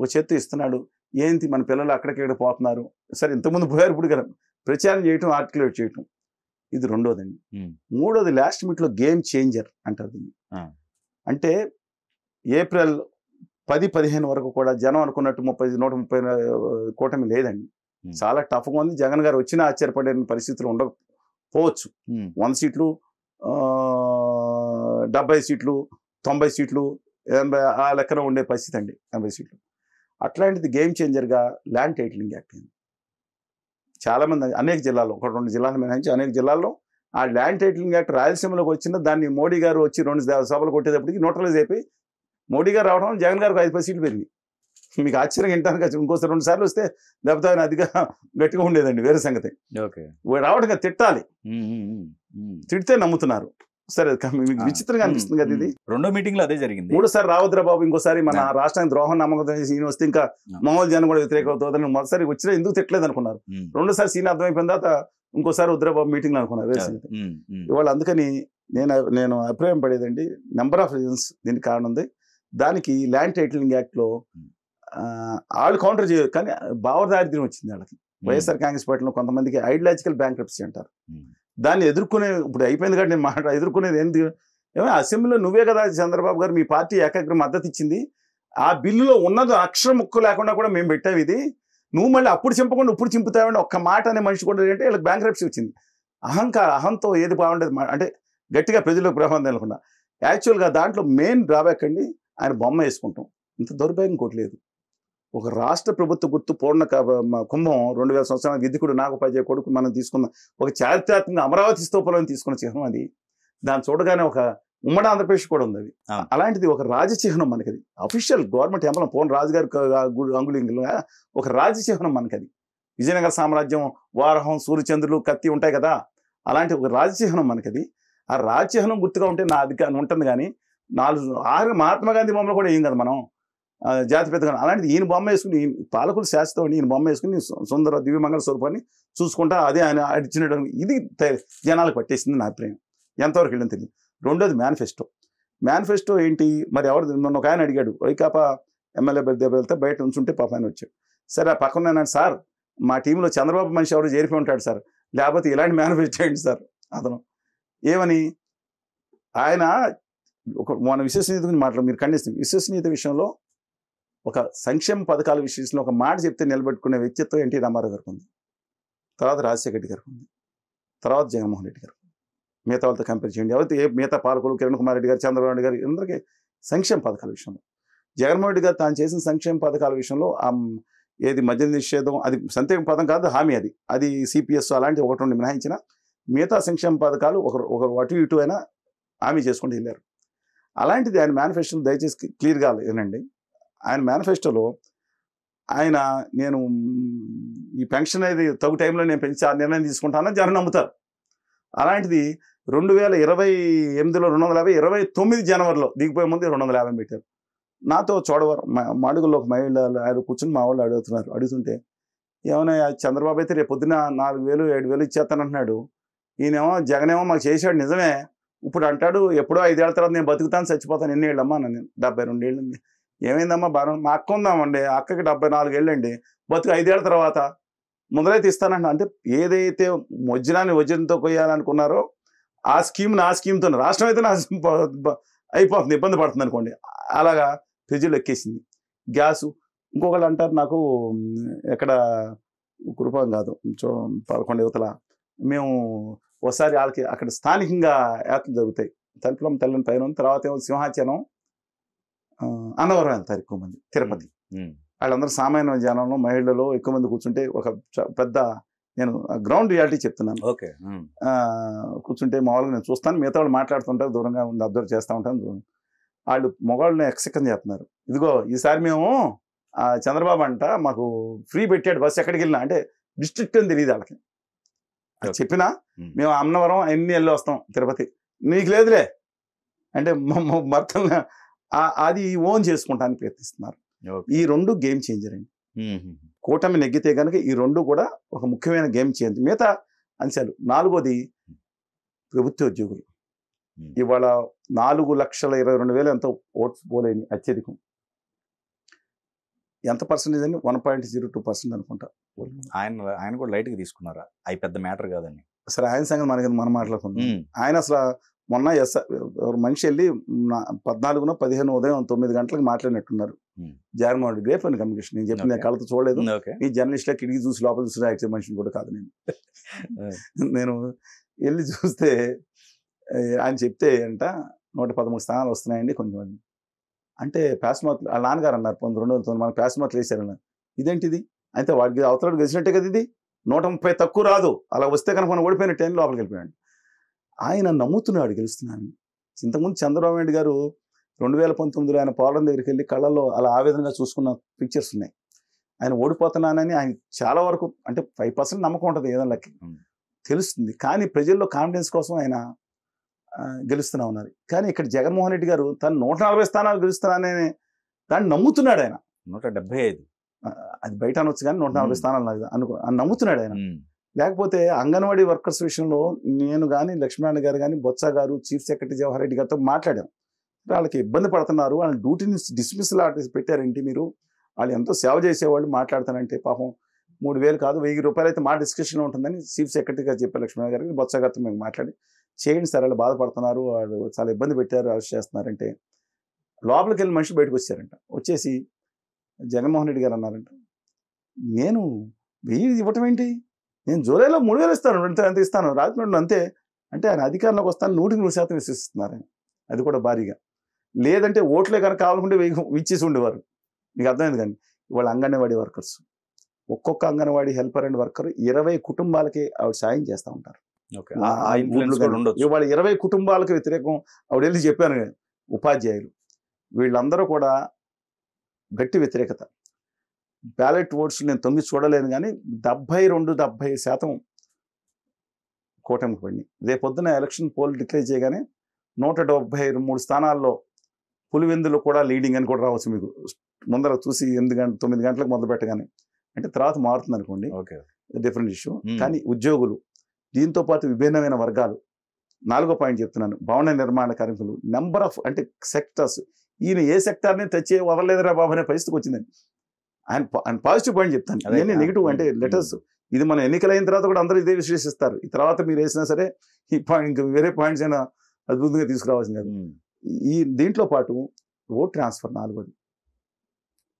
ఒక చెత్త ఇస్తున్నాడు ఏంటి మన పిల్లలు అక్కడికి పోతున్నారు సరే ఇంతకుముందు పోయారు ఇప్పుడు కదా ప్రచారం చేయటం ఆర్టికులేట్ చేయటం ఇది రెండోదండి మూడోది లాస్ట్ మీట్లో గేమ్ చేంజర్ అంటారు దీన్ని అంటే ఏప్రిల్ పది పదిహేను వరకు కూడా జనం అనుకున్నట్టు ముప్పై నూట ముప్పై కూటమి లేదండి చాలా టఫ్గా ఉంది జగన్ గారు వచ్చినా ఆశ్చర్యపడే పరిస్థితులు ఉండకపోవచ్చు వంద సీట్లు డెబ్బై సీట్లు తొంభై సీట్లు ఎనభై ఆ లెక్కన ఉండే పరిస్థితి అండి ఎనభై సీట్లు అట్లాంటిది గేమ్ చేంజర్గా ల్యాండ్ టైటిలింగ్ యాక్ట్ అయింది చాలామంది అనేక జిల్లాల్లో ఒక రెండు జిల్లాల మినహాయించి అనేక జిల్లాల్లో ఆ ల్యాండ్ టైటిలింగ్ యాక్ట్ రాయలసీమలోకి వచ్చిన దాన్ని మోడీ గారు వచ్చి రెండు సభలు కొట్టేటప్పటికి నోటలైజ్ అయిపోయి మోడీ గారు రావడం జగన్ గారికి ఐదు పది సీట్లు పెరిగి మీకు ఆశ్చర్యంగా ఇంటానికి వచ్చి ఇంకోసారి రెండు సార్లు వస్తే లేకపోతే అదిగా గట్టిగా ఉండేదండి వేరే సంగతి ఓకే రావడం తిట్టాలి తిడితే నమ్ముతున్నారు సరే మీకు విచిత్రంగా అనిపిస్తుంది కదా ఇది రెండో మీటింగ్ లో అదే జరిగింది మూడోసారి రావద్రా బాబు ఇంకోసారి మన రాష్ట్రానికి ద్రోహం నమ్మకం సీన్ వస్తే ఇంకా మామూలు జనం కూడా వ్యతిరేక అవుతుందని మొదటిసారి వచ్చినా ఎందుకు తిట్టలేదు అనుకున్నారు రెండోసారి సీన్ అర్థమైపోయిన తర్వాత ఇంకోసారి ఉద్రబాబు మీటింగ్ మీటింగ్ అనుకున్నారు ఇవాళ అందుకని నేను నేను అభిప్రాయం పడేదండి నెంబర్ ఆఫ్ రీజన్స్ దీనికి కారణం ఉంది దానికి ల్యాండ్ టైటిలింగ్ యాక్ట్ లో వాళ్ళు కౌంటర్ చేయరు కానీ భావదారిద్ర్యం వచ్చింది వాళ్ళకి వైఎస్ఆర్ కాంగ్రెస్ పార్టీలో కొంతమందికి ఐడియాలజికల్ బ్యాంక్ అంటారు దాన్ని ఎదుర్కొనే ఇప్పుడు అయిపోయింది కాదు నేను మాట ఎదుర్కొనేది ఏంది ఏమో అసెంబ్లీలో నువ్వే కదా చంద్రబాబు గారు మీ పార్టీ ఏకాగ్ర మద్దతు ఇచ్చింది ఆ బిల్లులో ఉన్నది అక్షరం ముక్క లేకుండా కూడా మేము పెట్టావు ఇది నువ్వు మళ్ళీ అప్పుడు చింపకుండా ఇప్పుడు చింపుతావని ఒక్క మాట అనే మనిషి కూడా ఏంటంటే వీళ్ళకి బ్యాంక్ రెప్సీ వచ్చింది అహంకార అహంతో ఏది బాగుండేది అంటే గట్టిగా ప్రజలకు ప్రభావం తెలకుండా యాక్చువల్గా దాంట్లో మెయిన్ డ్రాబ్యాక్ అండి ఆయన బొమ్మ వేసుకుంటాం ఇంత దౌర్భాగ్యం కొట్టలేదు ఒక రాష్ట్ర ప్రభుత్వ గుర్తు పూర్ణ కుంభం రెండు వేల సంవత్సరాల విధికుడు నాగోపాధ్యాయ కొడుకు మనం తీసుకున్న ఒక చారిత్రాత్మక అమరావతి స్థూపంలో తీసుకున్న చిహ్నం అది దాన్ని చూడగానే ఒక ఉమ్మడి ఆంధ్రప్రదేశ్ కూడా ఉంది అది అలాంటిది ఒక రాజచిహ్నం మనకది అఫీషియల్ గవర్నమెంట్ ఎంబలం పోన్ రాజుగారి అంగుళింగులుగా ఒక రాజచిహ్నం మనకది విజయనగర సామ్రాజ్యం వారహం సూర్యచంద్రులు కత్తి ఉంటాయి కదా అలాంటి ఒక రాజచిహ్నం మనకది ఆ రాజచిహ్నం గుర్తుగా ఉంటే నా అధికారం ఉంటుంది కానీ నాలుగు ఆరు మహాత్మా గాంధీ బొమ్మలు కూడా ఏం కదా మనం జాతి పెద్ద అలాంటిది ఈయన బొమ్మ వేసుకుని పాలకులు శాశ్వతం ఈయన బొమ్మ వేసుకుని సుందర దివ్యమంగళ స్వరూపాన్ని చూసుకుంటా అదే ఆయన అడిచిన ఇది జనాలకు పట్టేసింది నా అభిప్రాయం ఎంతవరకు వెళ్ళింది తెలియదు రెండోది మేనిఫెస్టో మేనిఫెస్టో ఏంటి మరి ఎవరు మొన్న ఒక ఆయన అడిగాడు వైకాపా ఎమ్మెల్యే దగ్గర వెళ్తే బయట ఉంచుంటే పాప ఆయన వచ్చాడు సరే ఆ పక్కన సార్ మా టీంలో చంద్రబాబు మనిషి ఎవరు చేరిపోయి ఉంటాడు సార్ లేకపోతే ఇలాంటి మేనిఫెస్టో చేయండి సార్ అతను ఏమని ఆయన ఒక మన విశ్వసనీయత గురించి మాట్లాడు మీరు ఖండిస్తుంది విశ్వసనీయత విషయంలో ఒక సంక్షేమ పథకాల విషయంలో ఒక మాట చెప్తే నిలబెట్టుకునే వ్యక్తిత్వం ఎన్టీ రామారావు గారికి ఉంది తర్వాత రాజశేఖర రెడ్డి గారికి ఉంది తర్వాత జగన్మోహన్ రెడ్డి గారు మిగతా వాళ్ళతో కంపేర్ చేయండి ఎవరైతే ఏ మిగతా పాలకులు కిరణ్ కుమార్ రెడ్డి గారు చంద్రబాబు నాయుడు గారు అందరికీ సంక్షేమ పథకాల విషయంలో జగన్మోహన్ రెడ్డి గారు తాను చేసిన సంక్షేమ పథకాల విషయంలో ఏది మద్య నిషేధం అది సంతేమ పథకం కాదు హామీ అది అది సిపిఎస్ అలాంటి ఒకటి ఉండి మినహాయించిన మిగతా సంక్షేమ పథకాలు ఒకరు ఒకరు అటు ఇటు అయినా హామీ చేసుకుంటూ వెళ్ళారు అలాంటిది ఆయన మేనిఫెస్టోలో దయచేసి క్లియర్గా వినండి ఆయన మేనిఫెస్టోలో ఆయన నేను ఈ పెన్షన్ అనేది తగు టైంలో నేను పెంచి ఆ నిర్ణయం తీసుకుంటానని జనం నమ్ముతారు అలాంటిది రెండు వేల ఇరవై ఎనిమిదిలో రెండు వందల యాభై ఇరవై తొమ్మిది జనవరిలో దిగిపోయే ముందు రెండు వందల యాభై పెట్టారు నాతో చోడవరం మాడుగుల్లో ఒక మహిళలు ఆయన కూర్చుని మా వాళ్ళు అడుగుతున్నారు అడుగుతుంటే ఏమైనా చంద్రబాబు అయితే రేపు పొద్దున నాలుగు వేలు ఏడు వేలు ఇచ్చేస్తానంటున్నాడు ఈయనేమో జగనేమో మాకు చేశాడు నిజమే ఇప్పుడు అంటాడు ఎప్పుడో ఐదేళ్ల తర్వాత నేను బతుకుతాను చచ్చిపోతాను ఎన్ని ఏళ్ళమ్మా నేను డెబ్బై రెండు ఏళ్ళు ఏమైందమ్మా బాగా మా అక్క ఉందామండి అక్కకి డెబ్బై నాలుగు ఏళ్ళండి బతుకు ఐదేళ్ల తర్వాత ముందరైతే ఇస్తానంట అంటే ఏదైతే వజ్రాన్ని వజ్రంతో కొయ్యాలనుకున్నారో ఆ స్కీమ్ నా స్కీమ్తో రాష్ట్రం అయితే నా అయిపోతుంది ఇబ్బంది పడుతుంది అనుకోండి అలాగా ఫ్రిడ్జ్లు ఎక్కేసింది గ్యాసు ఇంకొకళ్ళు అంటారు నాకు ఎక్కడ కృపం కాదు చూ పదకొండు యువతల మేము ఒకసారి వాళ్ళకి అక్కడ స్థానికంగా యాత్రలు జరుగుతాయి తలుపులం తల్లిని పైన తర్వాత ఏమో సింహాచలం అన్నవరం వెళ్తారు ఎక్కువ మంది తిరుపతి వాళ్ళందరూ సామాన్య జనంలో మహిళలు ఎక్కువ మంది కూర్చుంటే ఒక పెద్ద నేను గ్రౌండ్ రియాలిటీ చెప్తున్నాను ఓకే కూర్చుంటే మామూలుగా నేను చూస్తాను మిగతా వాళ్ళు మాట్లాడుతుంటారు దూరంగా ఉండి అబ్జర్వ్ చేస్తూ ఉంటాను వాళ్ళు మగవాళ్ళని ఎక్సెక్కం చేస్తున్నారు ఇదిగో ఈసారి మేము చంద్రబాబు అంట మాకు ఫ్రీ పెట్టాడు బస్సు ఎక్కడికి వెళ్ళినా అంటే డిస్ట్రిక్ట్ అని తెలియదు వాళ్ళకి చెప్పినా మేము అన్నవరం అన్ని వెళ్ళి వస్తాం తిరుపతి నీకు లేదులే అంటే మొత్తంగా అది ఓన్ చేసుకుంటానికి ప్రయత్నిస్తున్నారు ఈ రెండు గేమ్ చేంజర్ అండి కూటమి నెగ్గితే కనుక ఈ రెండు కూడా ఒక ముఖ్యమైన గేమ్ చేంజ్ మిగతా అంశాలు నాలుగోది ప్రభుత్వ ఉద్యోగులు ఇవాళ నాలుగు లక్షల ఇరవై రెండు వేలు ఎంతో ఓట్స్ పోలేని అత్యధికం ఎంత పర్సెంటేజ్ అని one point zero two percent అనుకుంటా ఆయన ఆయన కూడా లైట్గా తీసుకున్నారా అవి పెద్ద మ్యాటర్ కాదండి అసలు ఆయన సంగతి మనకి మనం మాట్లాడుకుందాం ఆయన అసలు మొన్న ఎస్ మనిషి వెళ్ళి పద్నాలుగున పదిహేను ఉదయం తొమ్మిది గంటలకు మాట్లాడినట్టున్నారు జగన్మోహన్ రెడ్డి గ్రేఫ్ అని కమ్యూనికేషన్ నేను చెప్పింది నేను కళ్ళతో చూడలేదు ఈ జర్నలిస్ట్ల కిటికీ చూసి లోపల చూసిన యాక్చువల్ మనిషిని కూడా కాదు నేను నేను వెళ్ళి చూస్తే ఆయన చెప్తే అంట నూట పదమూడు స్థానాలు వస్తున్నాయండి కొంచెం అంటే ప్యాస్ ఆ వాళ్ళ నాన్నగారు అన్నారు పొంది రెండు వందల తొమ్మిది మనకు ప్యాస్ మార్కులు ఇదేంటిది అయితే వాడికి అవతల గెలిచినట్టే కదా ఇది నూట ముప్పై తక్కువ రాదు అలా వస్తే కనుక మనం ఓడిపోయినట్టే లోపలికి వెళ్ళిపోయాడు ఆయన నమ్ముతున్నాడు గెలుస్తున్నాను ఇంతకుముందు చంద్రబాబు నాయుడు గారు రెండు వేల పంతొమ్మిదిలో ఆయన పోలం దగ్గరికి వెళ్ళి కళ్ళల్లో అలా ఆవేదనగా చూసుకున్న పిక్చర్స్ ఉన్నాయి ఆయన ఓడిపోతున్నానని ఆయన చాలా వరకు అంటే ఫైవ్ పర్సెంట్ నమ్మకం ఉంటుంది ఏదోలకి తెలుస్తుంది కానీ ప్రజల్లో కాన్ఫిడెన్స్ కోసం ఆయన గెలుస్తూనే ఉన్నారు కానీ ఇక్కడ జగన్మోహన్ రెడ్డి గారు తను నూట నలభై స్థానాలు గెలుస్తున్నానని దాన్ని నమ్ముతున్నాడు ఆయన నూట డెబ్బై ఐదు అది బయట అనొచ్చు కానీ నూట నలభై స్థానాలు అనుకో నమ్ముతున్నాడు ఆయన లేకపోతే అంగన్వాడీ వర్కర్స్ విషయంలో నేను కానీ లక్ష్మీనారాయణ గారు కానీ బొత్స గారు చీఫ్ సెక్రటరీ జవహర్ రెడ్డి గారితో మాట్లాడాను వాళ్ళకి ఇబ్బంది పడుతున్నారు వాళ్ళ డ్యూటీని డిస్మిస్ లాంటి పెట్టారేంటి మీరు వాళ్ళు ఎంతో సేవ చేసేవాళ్ళు మాట్లాడతానంటే పాపం మూడు వేలు కాదు వెయ్యి రూపాయలు అయితే మా డిస్కషన్లో ఉంటుందని చీఫ్ సెక్రటరీ గారు చెప్పారు లక్ష్మీనారాయణ గారికి బొత్స గారితో మేము మాట్లాడి చేయండి సార్ వాళ్ళు బాధపడుతున్నారు వాళ్ళు చాలా ఇబ్బంది పెట్టారు అరెస్ట్ చేస్తున్నారంటే లోపలికి వెళ్ళి మనిషి బయటకు వచ్చారంట వచ్చేసి జగన్మోహన్ రెడ్డి గారు అన్నారంట నేను వెయ్యి ఇవ్వటం ఏంటి నేను జూలైలో మూడు వేలు ఇస్తాను రెండు ఎంత ఇస్తాను రాజమండ్రి అంతే అంటే ఆయన అధికారంలోకి వస్తాను నూటికి నూరు శాతం విశ్వసిస్తున్నారు అది కూడా భారీగా లేదంటే ఓట్లే కనుక కావాలకుంటే ఇచ్చేసి ఉండేవారు నీకు అర్థమైంది కానీ ఇవాళ అంగన్వాడీ వర్కర్స్ ఒక్కొక్క అంగన్వాడీ హెల్పర్ అండ్ వర్కర్ ఇరవై కుటుంబాలకి ఆవిడ సాయం చేస్తూ ఉంటారు ఇవాళ ఇరవై కుటుంబాలకు వ్యతిరేకం ఆవిడ వెళ్ళి చెప్పాను ఉపాధ్యాయులు వీళ్ళందరూ కూడా గట్టి వ్యతిరేకత బ్యాలెట్ ఓట్స్ నేను తొమ్మిది చూడలేను కానీ డెబ్బై రెండు డెబ్బై శాతం కూటమికి రేపు పొద్దున ఎలక్షన్ పోల్ డిక్లేర్ చేయగానే నూట డెబ్బై మూడు స్థానాల్లో పులివెందులు కూడా లీడింగ్ అని కూడా రావచ్చు మీకు ముందర చూసి ఎనిమిది గంట తొమ్మిది గంటలకు మొదలు పెట్టగానే అంటే తర్వాత మారుతుంది అనుకోండి డిఫరెంట్ ఇష్యూ కానీ ఉద్యోగులు దీంతో పాటు విభిన్నమైన వర్గాలు నాలుగో పాయింట్ చెప్తున్నాను భవన నిర్మాణ కార్మికులు నెంబర్ ఆఫ్ అంటే సెక్టర్స్ ఈయన ఏ సెక్టార్ని తెచ్చే వదలలేదురా బాబు అనే పరిస్థితికి వచ్చిందండి ఆయన ఆయన పాజిటివ్ పాయింట్ చెప్తాను అదే నెగిటివ్ అంటే లెటర్స్ ఇది మన ఎన్నికలైన తర్వాత కూడా అందరూ ఇదే విశ్లేషిస్తారు ఈ తర్వాత మీరు వేసినా సరే ఈ పాయింట్ ఇంకా వేరే పాయింట్స్ అయినా అద్భుతంగా తీసుకురావాల్సింది ఈ దీంట్లో పాటు ఓట్ ట్రాన్స్ఫర్ నాలుగోది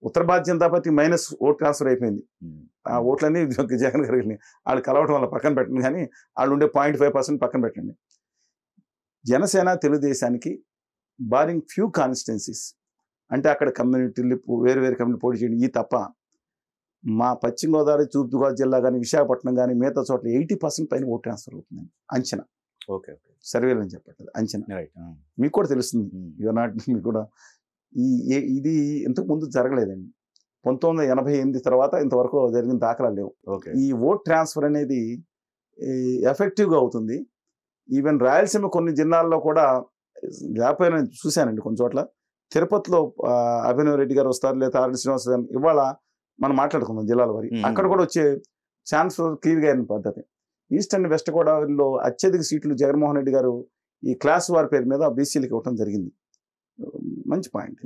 ఉత్తర Bharata Janata party minus vote transfer అయిపోయింది ఆ ఓట్లన్నీ జగన్ గారికి వాళ్ళు కలవటం వల్ల పక్కన పెట్టండి కానీ వాళ్ళు ఉండే పాయింట్ ఫైవ్ పర్సెంట్ పక్కన పెట్టండి జనసేన తెలుగుదేశానికి బారింగ్ ఫ్యూ కాన్స్టిట్యున్సీస్ అంటే అక్కడ కమ్యూనిటీలు వేరు వేరు కమ్యూనిటీ పోటీ చేయడం ఈ తప్ప మా పశ్చిమ గోదావరి తూర్పుగోదావరి జిల్లా కానీ విశాఖపట్నం కానీ మిగతా చోట్ల ఎయిటీ పర్సెంట్ పైన ఓట్ ట్రాన్స్ఫర్ అవుతుందండి అంచనా ఓకే ఓకే సర్వేలు అని చెప్పట్లేదు అంచనా రైట్ మీకు కూడా తెలుస్తుంది నాట్ మీకు కూడా ఈ ఇది ఇంతకు ముందు జరగలేదండి పంతొమ్మిది ఎనభై ఎనిమిది తర్వాత ఇంతవరకు జరిగిన దాఖలా లేవు ఈ ఓట్ ట్రాన్స్ఫర్ అనేది ఎఫెక్టివ్గా అవుతుంది ఈవెన్ రాయలసీమ కొన్ని జిల్లాల్లో కూడా లేకపోయినా చూశానండి కొన్ని చోట్ల తిరుపతిలో అభినవ్ రెడ్డి గారు వస్తారు లేదా ఆర్ఎన్ శ్రీనివాస్ గారు ఇవాళ మనం మాట్లాడుకుందాం జిల్లాల వారి అక్కడ కూడా వచ్చే ఛాన్స్ క్లియర్గా అయిన పద్ధతి ఈస్ట్ అండ్ వెస్ట్ గోదావరిలో అత్యధిక సీట్లు జగన్మోహన్ రెడ్డి గారు ఈ క్లాస్ వారి పేరు మీద బీసీలకు ఇవ్వటం జరిగింది మంచి పాయింట్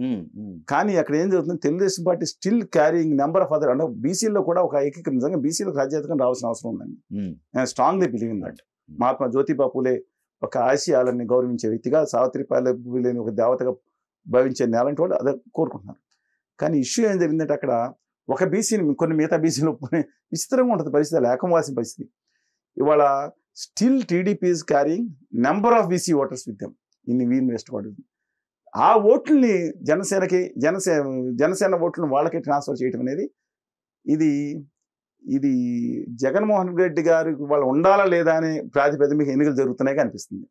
కానీ అక్కడ ఏం జరుగుతుంది Telugu Desam party still carrying number of other అంటే బీసీలో కూడా ఒక ఏకీకరణ నిజంగా బీసీలకు రాజ్యాధికం రావాల్సిన అవసరం ఉందండి నేను strongly believe in that Mahatma Jyotiba Phule ఒక ఆసియాలని గౌరవించే వ్యక్తిగా సావిత్రిపాయల పూలేని ఒక దేవతగా భావించే నేల వాళ్ళు అదే కోరుకుంటున్నారు కానీ ఇష్యూ ఏం జరిగిందంటే అక్కడ ఒక బీసీని కొన్ని మిగతా బీసీలు విచిత్రంగా ఉంటుంది పరిస్థితి లేకంవాసిన పరిస్థితి ఇవాళ still TDP's carrying number of BC voters with them వీన్ వేస్ట్ పడుతుంది ఆ ఓట్లని జనసేనకి జనసే జనసేన ఓట్లను వాళ్ళకి ట్రాన్స్ఫర్ చేయడం అనేది ఇది ఇది జగన్మోహన్ రెడ్డి గారికి వాళ్ళు ఉండాలా లేదా అనే ప్రాతిపదిక ఎన్నికలు జరుగుతున్నాయి కనిపిస్తుంది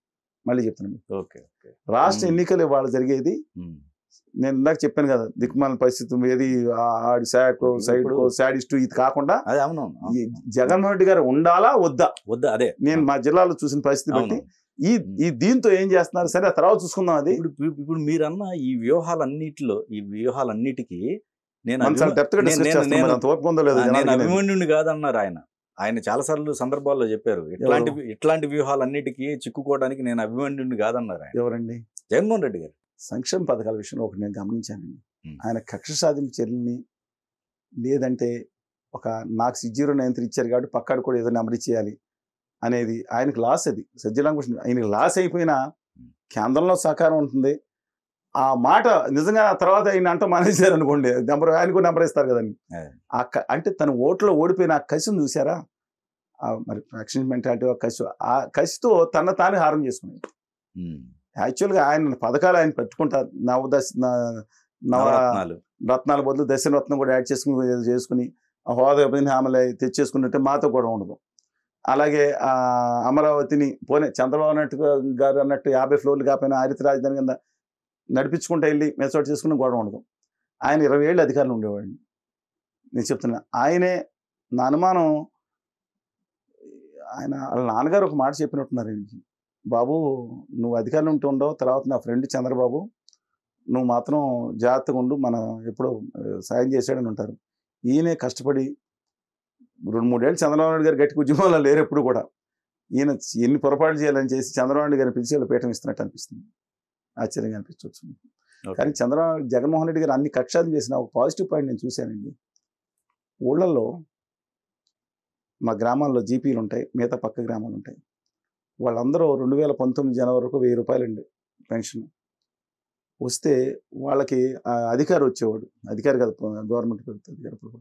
మళ్ళీ చెప్తున్నాను రాష్ట్ర ఎన్నికలు ఇవాళ జరిగేది నేను ఇందాక చెప్పాను కదా దిక్మాల పరిస్థితి ఏది ఆడి శాఖ సైడ్ ఇస్టు ఇది కాకుండా అవును జగన్మోహన్ రెడ్డి గారు ఉండాలా వద్దా వద్దా అదే నేను మా జిల్లాలో చూసిన పరిస్థితి బట్టి ఈ ఈ దీంతో ఏం చేస్తున్నారు సరే ఆ తర్వాత చూసుకుందాం అది ఇప్పుడు మీరు అన్న ఈ వ్యూహాలన్నిటిలో ఈ వ్యూహాలన్నిటికీ నేను నేను అభిమన్యుని కాదన్నారు ఆయన ఆయన చాలాసార్లు సందర్భాల్లో చెప్పారు ఇట్లాంటి ఇట్లాంటి వ్యూహాలన్నిటికీ చిక్కుకోవడానికి నేను అభిమన్యుడిని కాదన్నారు ఎవరండి జగన్మోహన్ రెడ్డి గారు సంక్షేమ పథకాల విషయంలో ఒకటి నేను గమనించానండి ఆయన కక్ష సాధింపు చర్యల్ని లేదంటే ఒక నాకు జీరో నైన్ ఇచ్చారు కాబట్టి పక్కాడు కూడా ఏదో అమలు చేయాలి అనేది ఆయనకు లాస్ అది సజ్జలంకృష్ణ ఆయనకు లాస్ అయిపోయినా కేంద్రంలో సహకారం ఉంటుంది ఆ మాట నిజంగా తర్వాత ఆయన అంట మానేశారు అనుకోండి నెంబర్ ఆయన కూడా నెంబర్ ఇస్తారు కదండి ఆ అంటే తన ఓట్లో ఓడిపోయిన ఆ కసిని చూసారా మరి ఫ్యాక్షన్ మెంటాలిటీ ఒక కసి ఆ కసితో తన తాను హారం చేసుకున్నాడు యాక్చువల్గా ఆయన పథకాలు ఆయన పెట్టుకుంటారు నవదశ నవ రత్నాల బదులు రత్నం కూడా యాడ్ చేసుకుని చేసుకుని హోదా విభజన హామీలు తెచ్చేసుకున్నట్టే మాతో కూడా ఉండదు అలాగే అమరావతిని పోనీ చంద్రబాబు నాయుడు గారు అన్నట్టు యాభై ఫ్లోర్లు కాకపోయినా హరిత రాజధాని కింద నడిపించుకుంటూ వెళ్ళి మెచ్చోటు చేసుకుని గొడవ ఉండదు ఆయన ఇరవై ఏళ్ళు అధికారులు ఉండేవాడిని నేను చెప్తున్నా ఆయనే నా అనుమానం ఆయన వాళ్ళ నాన్నగారు ఒక మాట చెప్పినట్టున్నారు బాబు నువ్వు అధికారులు ఉంటూ ఉండవు తర్వాత నా ఫ్రెండ్ చంద్రబాబు నువ్వు మాత్రం జాగ్రత్తగా ఉండు మన ఎప్పుడో సాయం చేశాడని ఉంటారు ఈయనే కష్టపడి రెండు మూడేళ్ళు చంద్రబాబు నాయుడు గారు గట్టి ఉద్యమంలో లేరు ఎప్పుడు కూడా ఈయన ఎన్ని పొరపాటు చేయాలని చేసి చంద్రబాబు నాయుడు గారిని పిలిచి వాళ్ళు పీఠం ఇస్తున్నట్టు అనిపిస్తుంది ఆశ్చర్యంగా అనిపించవచ్చు కానీ చంద్ర జగన్మోహన్ రెడ్డి గారు అన్ని కక్షాలు చేసిన ఒక పాజిటివ్ పాయింట్ నేను చూశానండి ఊళ్ళల్లో మా గ్రామాల్లో జీపీలు ఉంటాయి మిగతా పక్క గ్రామాలు ఉంటాయి వాళ్ళందరూ రెండు వేల పంతొమ్మిది జనవరి వరకు వెయ్యి రూపాయలు అండి పెన్షన్ వస్తే వాళ్ళకి అధికారి వచ్చేవాడు అధికారి కదా గవర్నమెంట్ అధికారి కూడా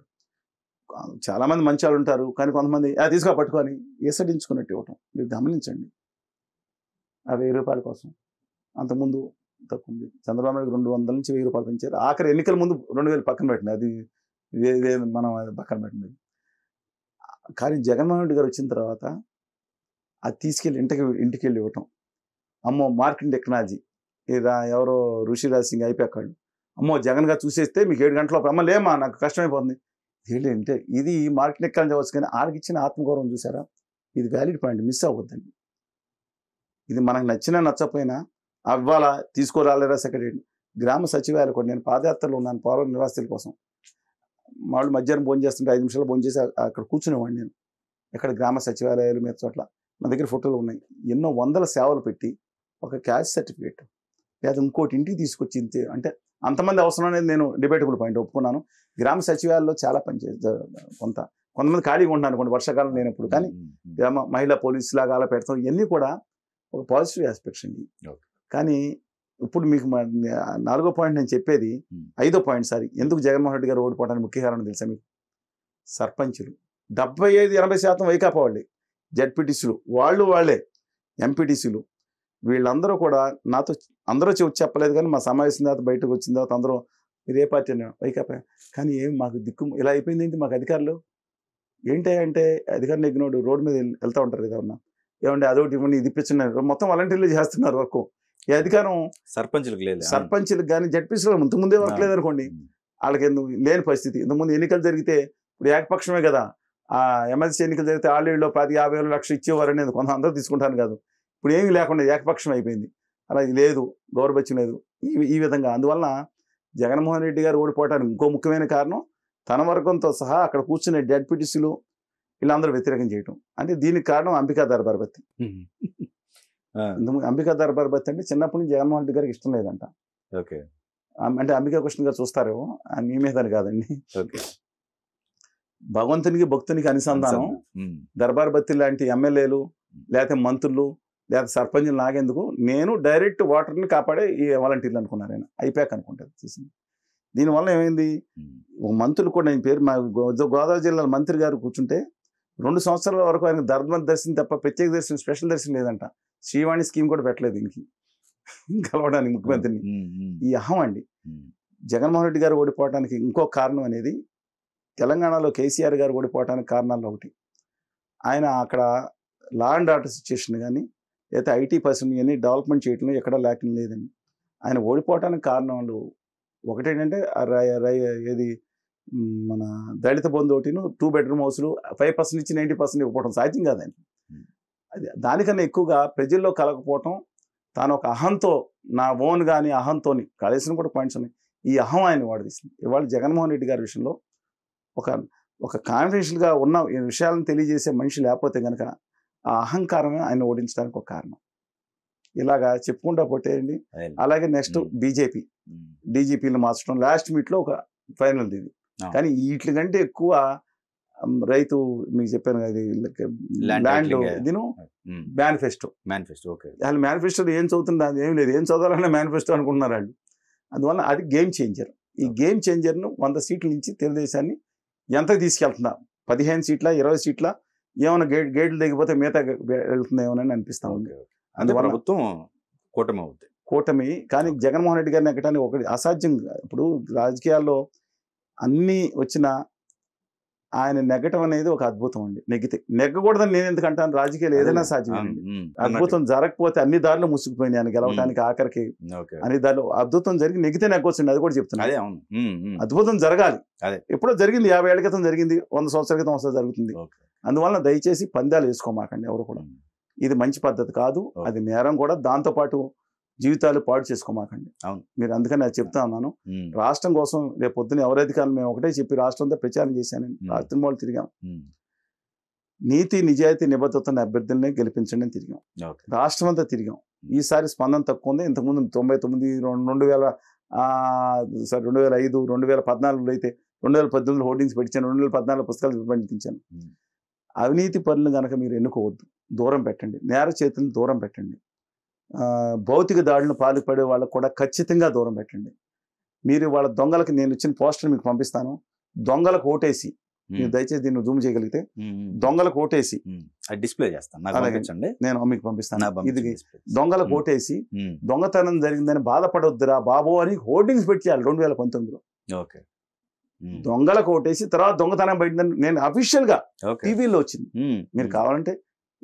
చాలామంది మంచి వాళ్ళు ఉంటారు కానీ కొంతమంది తీసుకో పట్టుకొని ఏసడించుకున్నట్టు ఇవ్వటం మీరు గమనించండి ఆ వెయ్యి రూపాయల కోసం అంతకుముందు తక్కువ చంద్రబాబు నాయుడు రెండు వందల నుంచి వెయ్యి రూపాయలు పెంచారు ఆఖరి ఎన్నికల ముందు రెండు వేలు పక్కన పెట్టింది అది ఇదే మనం పక్కన పెట్టినది కానీ జగన్మోహన్ రెడ్డి గారు వచ్చిన తర్వాత అది తీసుకెళ్ళి ఇంటికి ఇంటికి వెళ్ళి ఇవ్వటం అమ్మో మార్కెట్ టెక్నాలజీ ఇలా ఎవరో ఋషిరాజ్ సింగ్ అయిపోయాక వాళ్ళు అమ్మో జగన్ గారు చూసేస్తే మీకు ఏడు గంటల అమ్మ లేమా నాకు కష్టమైపోతుంది ఏంటంటే ఇది మార్కెట్ టెక్నాలజీ అవ్వచ్చు కానీ ఆడికి ఇచ్చిన ఆత్మగౌరవం చూసారా ఇది వ్యాలిడ్ పాయింట్ మిస్ అవ్వద్దండి ఇది మనకు నచ్చినా నచ్చపోయినా అవ్వాలా తీసుకురాలేరా సెక్రటరీని గ్రామ సచివాలయాలు కూడా నేను పాదయాత్రలో ఉన్నాను పౌర నివాసితుల కోసం వాళ్ళు మధ్యాహ్నం భోజనం చేస్తుంటే ఐదు నిమిషాలు భోజనం చేసి అక్కడ కూర్చునేవాడిని నేను ఇక్కడ గ్రామ సచివాలయాలు మీద చోట్ల నా దగ్గర ఫోటోలు ఉన్నాయి ఎన్నో వందల సేవలు పెట్టి ఒక క్యాష్ సర్టిఫికేట్ లేదా ఇంకోటి ఇంటికి తీసుకొచ్చి అంటే అంతమంది అవసరం అనేది నేను డిబేటబుల్ పాయింట్ ఒప్పుకున్నాను గ్రామ సచివాలయంలో చాలా పనిచే కొంత కొంతమంది ఖాళీగా ఉంటాను కొన్ని వర్షాకాలం లేనప్పుడు కానీ గ్రామ మహిళా పోలీసు లాగా అలా పెడతాం ఇవన్నీ కూడా ఒక పాజిటివ్ ఆస్పెక్ట్స్ అండి కానీ ఇప్పుడు మీకు నాలుగో పాయింట్ నేను చెప్పేది ఐదో పాయింట్ సారి ఎందుకు జగన్మోహన్ రెడ్డి గారు ఓడిపోవడానికి ముఖ్య కారణం తెలుసా మీకు సర్పంచులు డెబ్బై ఐదు ఎనభై శాతం వైకాపా వాళ్ళే జడ్పీటీసీలు వాళ్ళు వాళ్ళే ఎంపీటీసీలు వీళ్ళందరూ కూడా నాతో అందరూ చెప్పలేదు కానీ మా సమావేశం తర్వాత బయటకు వచ్చిన తర్వాత అందరూ మీరు ఏ పార్టీ వైకాపా కానీ ఏం మాకు దిక్కు ఇలా అయిపోయింది ఏంటి మాకు అధికారులు ఏంటి అంటే అధికారులు ఎగ్గినోడు రోడ్డు మీద వెళ్తూ ఉంటారు కదా ఏమన్నా ఏమంటే అదొకటి ఇవ్వండి ఇది ఇప్పించండి మొత్తం వాలంటీర్లు చేస్తున్నారు వర్క్ ఈ అధికారం సర్పంచులకు లేదు సర్పంచులకు కానీ జడ్పీసీలకు ముందే వరకు లేదనుకోండి వాళ్ళకి ఎందుకు లేని పరిస్థితి ఇంతకుముందు ఎన్నికలు జరిగితే ఇప్పుడు ఏకపక్షమే కదా ఆ ఎమ్మెల్సీ ఎన్నికలు జరిగితే ఇళ్ళు పది యాభై వేల లక్షలు ఇచ్చేవారు అనేది కొంత అందరూ తీసుకుంటాను కాదు ఇప్పుడు ఏమీ లేకుండా ఏకపక్షం అయిపోయింది అలా లేదు గౌరవచ్యం లేదు ఈ ఈ విధంగా అందువలన జగన్మోహన్ రెడ్డి గారు ఓడిపోవటానికి ఇంకో ముఖ్యమైన కారణం తన వర్గంతో సహా అక్కడ కూర్చునే డెప్యూటీసులు వీళ్ళందరూ వ్యతిరేకం చేయటం అంటే దీనికి కారణం అంబికా దర్బార్బత్తి అంబికా దర్బార్ బత్ అంటే చిన్నప్పటి నుంచి జగన్మోహన్ రెడ్డి గారికి ఇష్టం లేదంట ఓకే అంటే అంబికా కృష్ణ గారు చూస్తారేమో మీ మీద కాదండి ఓకే భగవంతునికి భక్తునికి అనుసంధానం దర్బార్ బత్తి లాంటి ఎమ్మెల్యేలు లేకపోతే మంత్రులు లేకపోతే సర్పంచులు నాగేందుకు నేను డైరెక్ట్ వాటర్ని కాపాడే ఈ వాలంటీర్లు అనుకున్నారు ఆయన అయిపోయాక అనుకుంటారు చూసింది దీనివల్ల ఏమైంది ఒక మంత్రులు కూడా నేను పేరు మా గోదావరి జిల్లాల మంత్రి గారు కూర్చుంటే రెండు సంవత్సరాల వరకు ఆయన దర్భ దర్శనం తప్ప ప్రత్యేక దర్శనం స్పెషల్ దర్శనం లేదంట శ్రీవాణి స్కీమ్ కూడా పెట్టలేదు దీనికి కలవడానికి ముఖ్యమంత్రిని ఈ అహం అండి జగన్మోహన్ రెడ్డి గారు ఓడిపోవడానికి ఇంకో కారణం అనేది తెలంగాణలో కేసీఆర్ గారు ఓడిపోవడానికి కారణాల్లో ఒకటి ఆయన అక్కడ లా అండ్ ఆర్డర్ సిచ్యుయేషన్ కానీ లేదా ఐటీ పర్సన్ కానీ డెవలప్మెంట్ చేయటం ఎక్కడా లేకం లేదని ఆయన ఓడిపోవడానికి కారణాలు ఒకటేంటంటే ఏది మన దళిత బంధు ఒకటిను టూ బెడ్రూమ్ హౌస్లు ఫైవ్ పర్సెంట్ ఇచ్చి నైంటీ పర్సెంట్ ఇవ్వకపోవడం సాధ్యం కాదండి దానికన్నా ఎక్కువగా ప్రజల్లో కలగకపోవటం తాను ఒక అహంతో నా ఓన్ కానీ అహంతోని కలిసిన కూడా పాయింట్స్ ఉన్నాయి ఈ అహం ఆయన వాడదీసింది ఇవాళ జగన్మోహన్ రెడ్డి గారి విషయంలో ఒక ఒక కాన్ఫిడెన్షియల్గా ఉన్న విషయాలను తెలియజేసే మనిషి లేకపోతే కనుక ఆ అహంకారమే ఆయన ఓడించడానికి ఒక కారణం ఇలాగా చెప్పుకుంటా పోతేయండి అలాగే నెక్స్ట్ బీజేపీ డీజీపీలు మార్చడం లాస్ట్ మీట్లో ఒక ఫైనల్ దీన్ని కానీ వీటి కంటే ఎక్కువ రైతు మీకు చెప్పాను అది ల్యాండ్ దీని మేనిఫెస్టో మేనిఫెస్టో ఓకే వాళ్ళు ఏం చదువుతుంది అది ఏం లేదు ఏం చదవాలన్నా మేనిఫెస్టో అనుకుంటున్నారు వాళ్ళు అందువల్ల అది గేమ్ చేంజర్ ఈ గేమ్ చేంజర్ను వంద సీట్ల నుంచి తెలుగుదేశాన్ని ఎంత తీసుకెళ్తుందా పదిహేను సీట్ల ఇరవై సీట్ల ఏమైనా గేట్ గేట్లు దిగిపోతే మిగతా వెళ్తుందేమోనని అనిపిస్తా ఉంది అందువల్ల ప్రభుత్వం కూటమి అవుతుంది కూటమి కానీ జగన్మోహన్ రెడ్డి గారిని ఎక్కడానికి ఒకటి అసాధ్యం ఇప్పుడు రాజకీయాల్లో అన్నీ వచ్చిన ఆయన నెగ్గటం అనేది ఒక అద్భుతం అండి నెగ్గితే నెగ్గకూడదని నేను ఎందుకంటాను రాజకీయాలు ఏదైనా సాధ్యమేనండి అద్భుతం జరగకపోతే అన్ని దారిలో ముసుకుపోయింది ఆయన గెలవడానికి ఆఖరికి అన్ని దారిలో అద్భుతం జరిగి నెగితే నెగ్గొచ్చండి అది కూడా చెప్తున్నాను అద్భుతం జరగాలి అదే ఎప్పుడో జరిగింది యాభై ఏళ్ళ క్రితం జరిగింది వంద సంవత్సరాల క్రితం వస్తే జరుగుతుంది అందువల్ల దయచేసి పందాలు వేసుకోమాకండి ఎవరు కూడా ఇది మంచి పద్ధతి కాదు అది నేరం కూడా దాంతోపాటు జీవితాలు పాడు చేసుకోమాకండి అవును మీరు అందుకని అది చెప్తా ఉన్నాను రాష్ట్రం కోసం రేపు పొద్దున ఎవరైతే మేము ఒకటే చెప్పి రాష్ట్రంతో ప్రచారం చేశాను రాత్రి మూలు తిరిగాం నీతి నిజాయితీ నిబద్ధతని అభ్యర్థులని గెలిపించండి అని తిరిగాం రాష్ట్రం అంతా తిరిగాం ఈసారి స్పందన తక్కువ ఉంది ఇంతకుముందు తొంభై తొమ్మిది రెండు వేల సారీ రెండు వేల ఐదు రెండు వేల పద్నాలుగులో అయితే రెండు వేల పద్దెనిమిదిలో హోర్డింగ్స్ పెట్టించాను రెండు వేల పద్నాలుగు పుస్తకాలు పండించాను అవినీతి పనులు కనుక మీరు ఎన్నుకోవద్దు దూరం పెట్టండి నేర చేతులను దూరం పెట్టండి భౌతిక దాడులను పాల్పడే వాళ్ళకు కూడా ఖచ్చితంగా దూరం పెట్టండి మీరు వాళ్ళ దొంగలకు నేను ఇచ్చిన పోస్టర్ మీకు పంపిస్తాను దొంగలకు ఓటేసి మీరు దయచేసి దీన్ని జూమ్ చేయగలిగితే దొంగలకు ఓటేసి డిస్ప్లే చేస్తాను నేను మీకు పంపిస్తాను ఇది దొంగలకు ఓటేసి దొంగతనం జరిగిందని బాధపడొద్దురా బాబు అని హోర్డింగ్స్ చేయాలి రెండు వేల పంతొమ్మిదిలో ఓకే దొంగలకు ఓటేసి తర్వాత దొంగతనం పెట్టిందని నేను అఫీషియల్ గా టీవీలో వచ్చింది మీరు కావాలంటే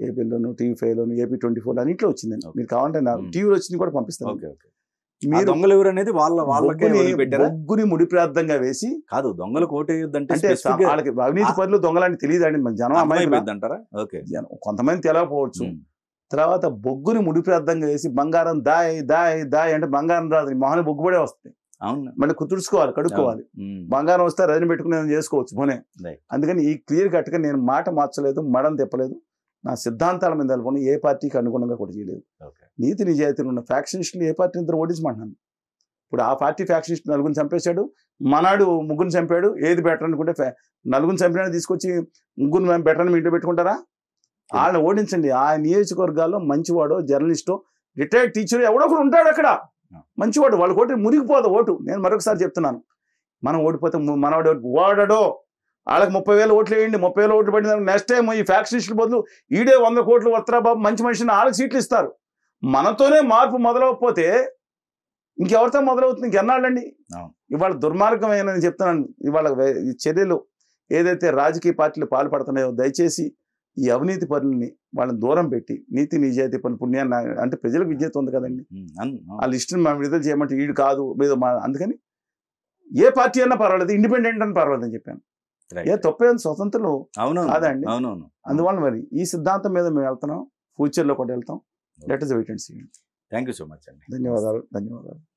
ఏపీలోను టీవీ ఫైవ్లోను ఏపీ ట్వంటీ ఫోర్ అన్నింటిలో వచ్చిందండి మీరు కావాలంటే నాకు టీవీలో వచ్చింది కూడా పంపిస్తాను ఓకే మీరు దొంగలు ఎవరు అనేది వాళ్ళ వాళ్ళకి ముడి ప్రార్థంగా వేసి కాదు దొంగలు కోటేయొద్దంటే అంటే వాళ్ళకి అవినీతి పనులు దొంగలని తెలియదు అండి జనం అమ్మాయిద్దంటారా కొంతమంది తెలవకపోవచ్చు తర్వాత బొగ్గుని ముడి ప్రార్థంగా వేసి బంగారం దాయ్ దాయ్ దాయ్ అంటే బంగారం రాదు మొహన బొగ్గు పడే వస్తుంది అవును మళ్ళీ కుదుర్చుకోవాలి కడుక్కోవాలి బంగారం వస్తే రజన పెట్టుకుని చేసుకోవచ్చు పోనే అందుకని ఈ క్లియర్ కట్టుగా నేను మాట మార్చలేదు మడం తెప్పలేదు నా సిద్ధాంతాల మీద నిలబడి ఏ పార్టీకి అనుగుణంగా కూడా చేయలేదు నీతి నిజాయితీలు ఉన్న ఫ్యాక్షనిస్టులు ఏ పార్టీ ఇద్దరు ఓడించమంటున్నాను ఇప్పుడు ఆ పార్టీ ఫ్యాక్షనిస్ట్ నలుగురిని చంపేశాడు మనాడు ముగ్గురిని చంపాడు ఏది బెటర్ అనుకుంటే నలుగురిని చంపిన తీసుకొచ్చి ముగ్గురు మేము బెటర్ అని మీ ఇంట్లో పెట్టుకుంటారా hmm. వాళ్ళని ఓడించండి ఆ నియోజకవర్గాల్లో మంచివాడో జర్నలిస్టో రిటైర్డ్ టీచర్ ఎవడో ఒకడు ఉంటాడు అక్కడ hmm. మంచివాడు వాళ్ళకి ఓటు మురిగిపోదు ఓటు నేను మరొకసారి చెప్తున్నాను మనం ఓడిపోతే మనవాడు ఓడడో వాళ్ళకి ముప్పై వేల ఓట్లు వేయండి ముప్పై వేల ఓట్లు పడిన నెక్స్ట్ టైం ఈ ఫ్యాక్షనిస్టుల బదులు ఈడే వంద కోట్లు వస్తారా బాబు మంచి మనిషిని వాళ్ళకి సీట్లు ఇస్తారు మనతోనే మార్పు మొదలవకపోతే ఇంకెవరితో మొదలవుతుంది ఇంకెన్నాళ్ళండి ఇవాళ దుర్మార్గమేనని చెప్తున్నాను ఇవాళ ఈ చర్యలు ఏదైతే రాజకీయ పార్టీలు పాల్పడుతున్నాయో దయచేసి ఈ అవినీతి పనుల్ని వాళ్ళని దూరం పెట్టి నీతి నిజాయితీ పని పుణ్యాన్ని అంటే ప్రజలకు విజేత ఉంది కదండి వాళ్ళ ఇష్టం మనం విడుదల చేయమంటే వీడు కాదు మీద అందుకని ఏ పార్టీ అన్నా పర్వాలేదు ఇండిపెండెంట్ అని పర్వాలేదని చెప్పాను ఏ తప్పేం స్వతంత్రులు అవును కాదండి అవునవును అందువల్ల మరి ఈ సిద్ధాంతం మీద మేము వెళ్తున్నాం ఫ్యూచర్లో కూడా వెళ్తాం let us wait and see thank you so much అండి ధన్యవాదాలు ధన్యవాదాలు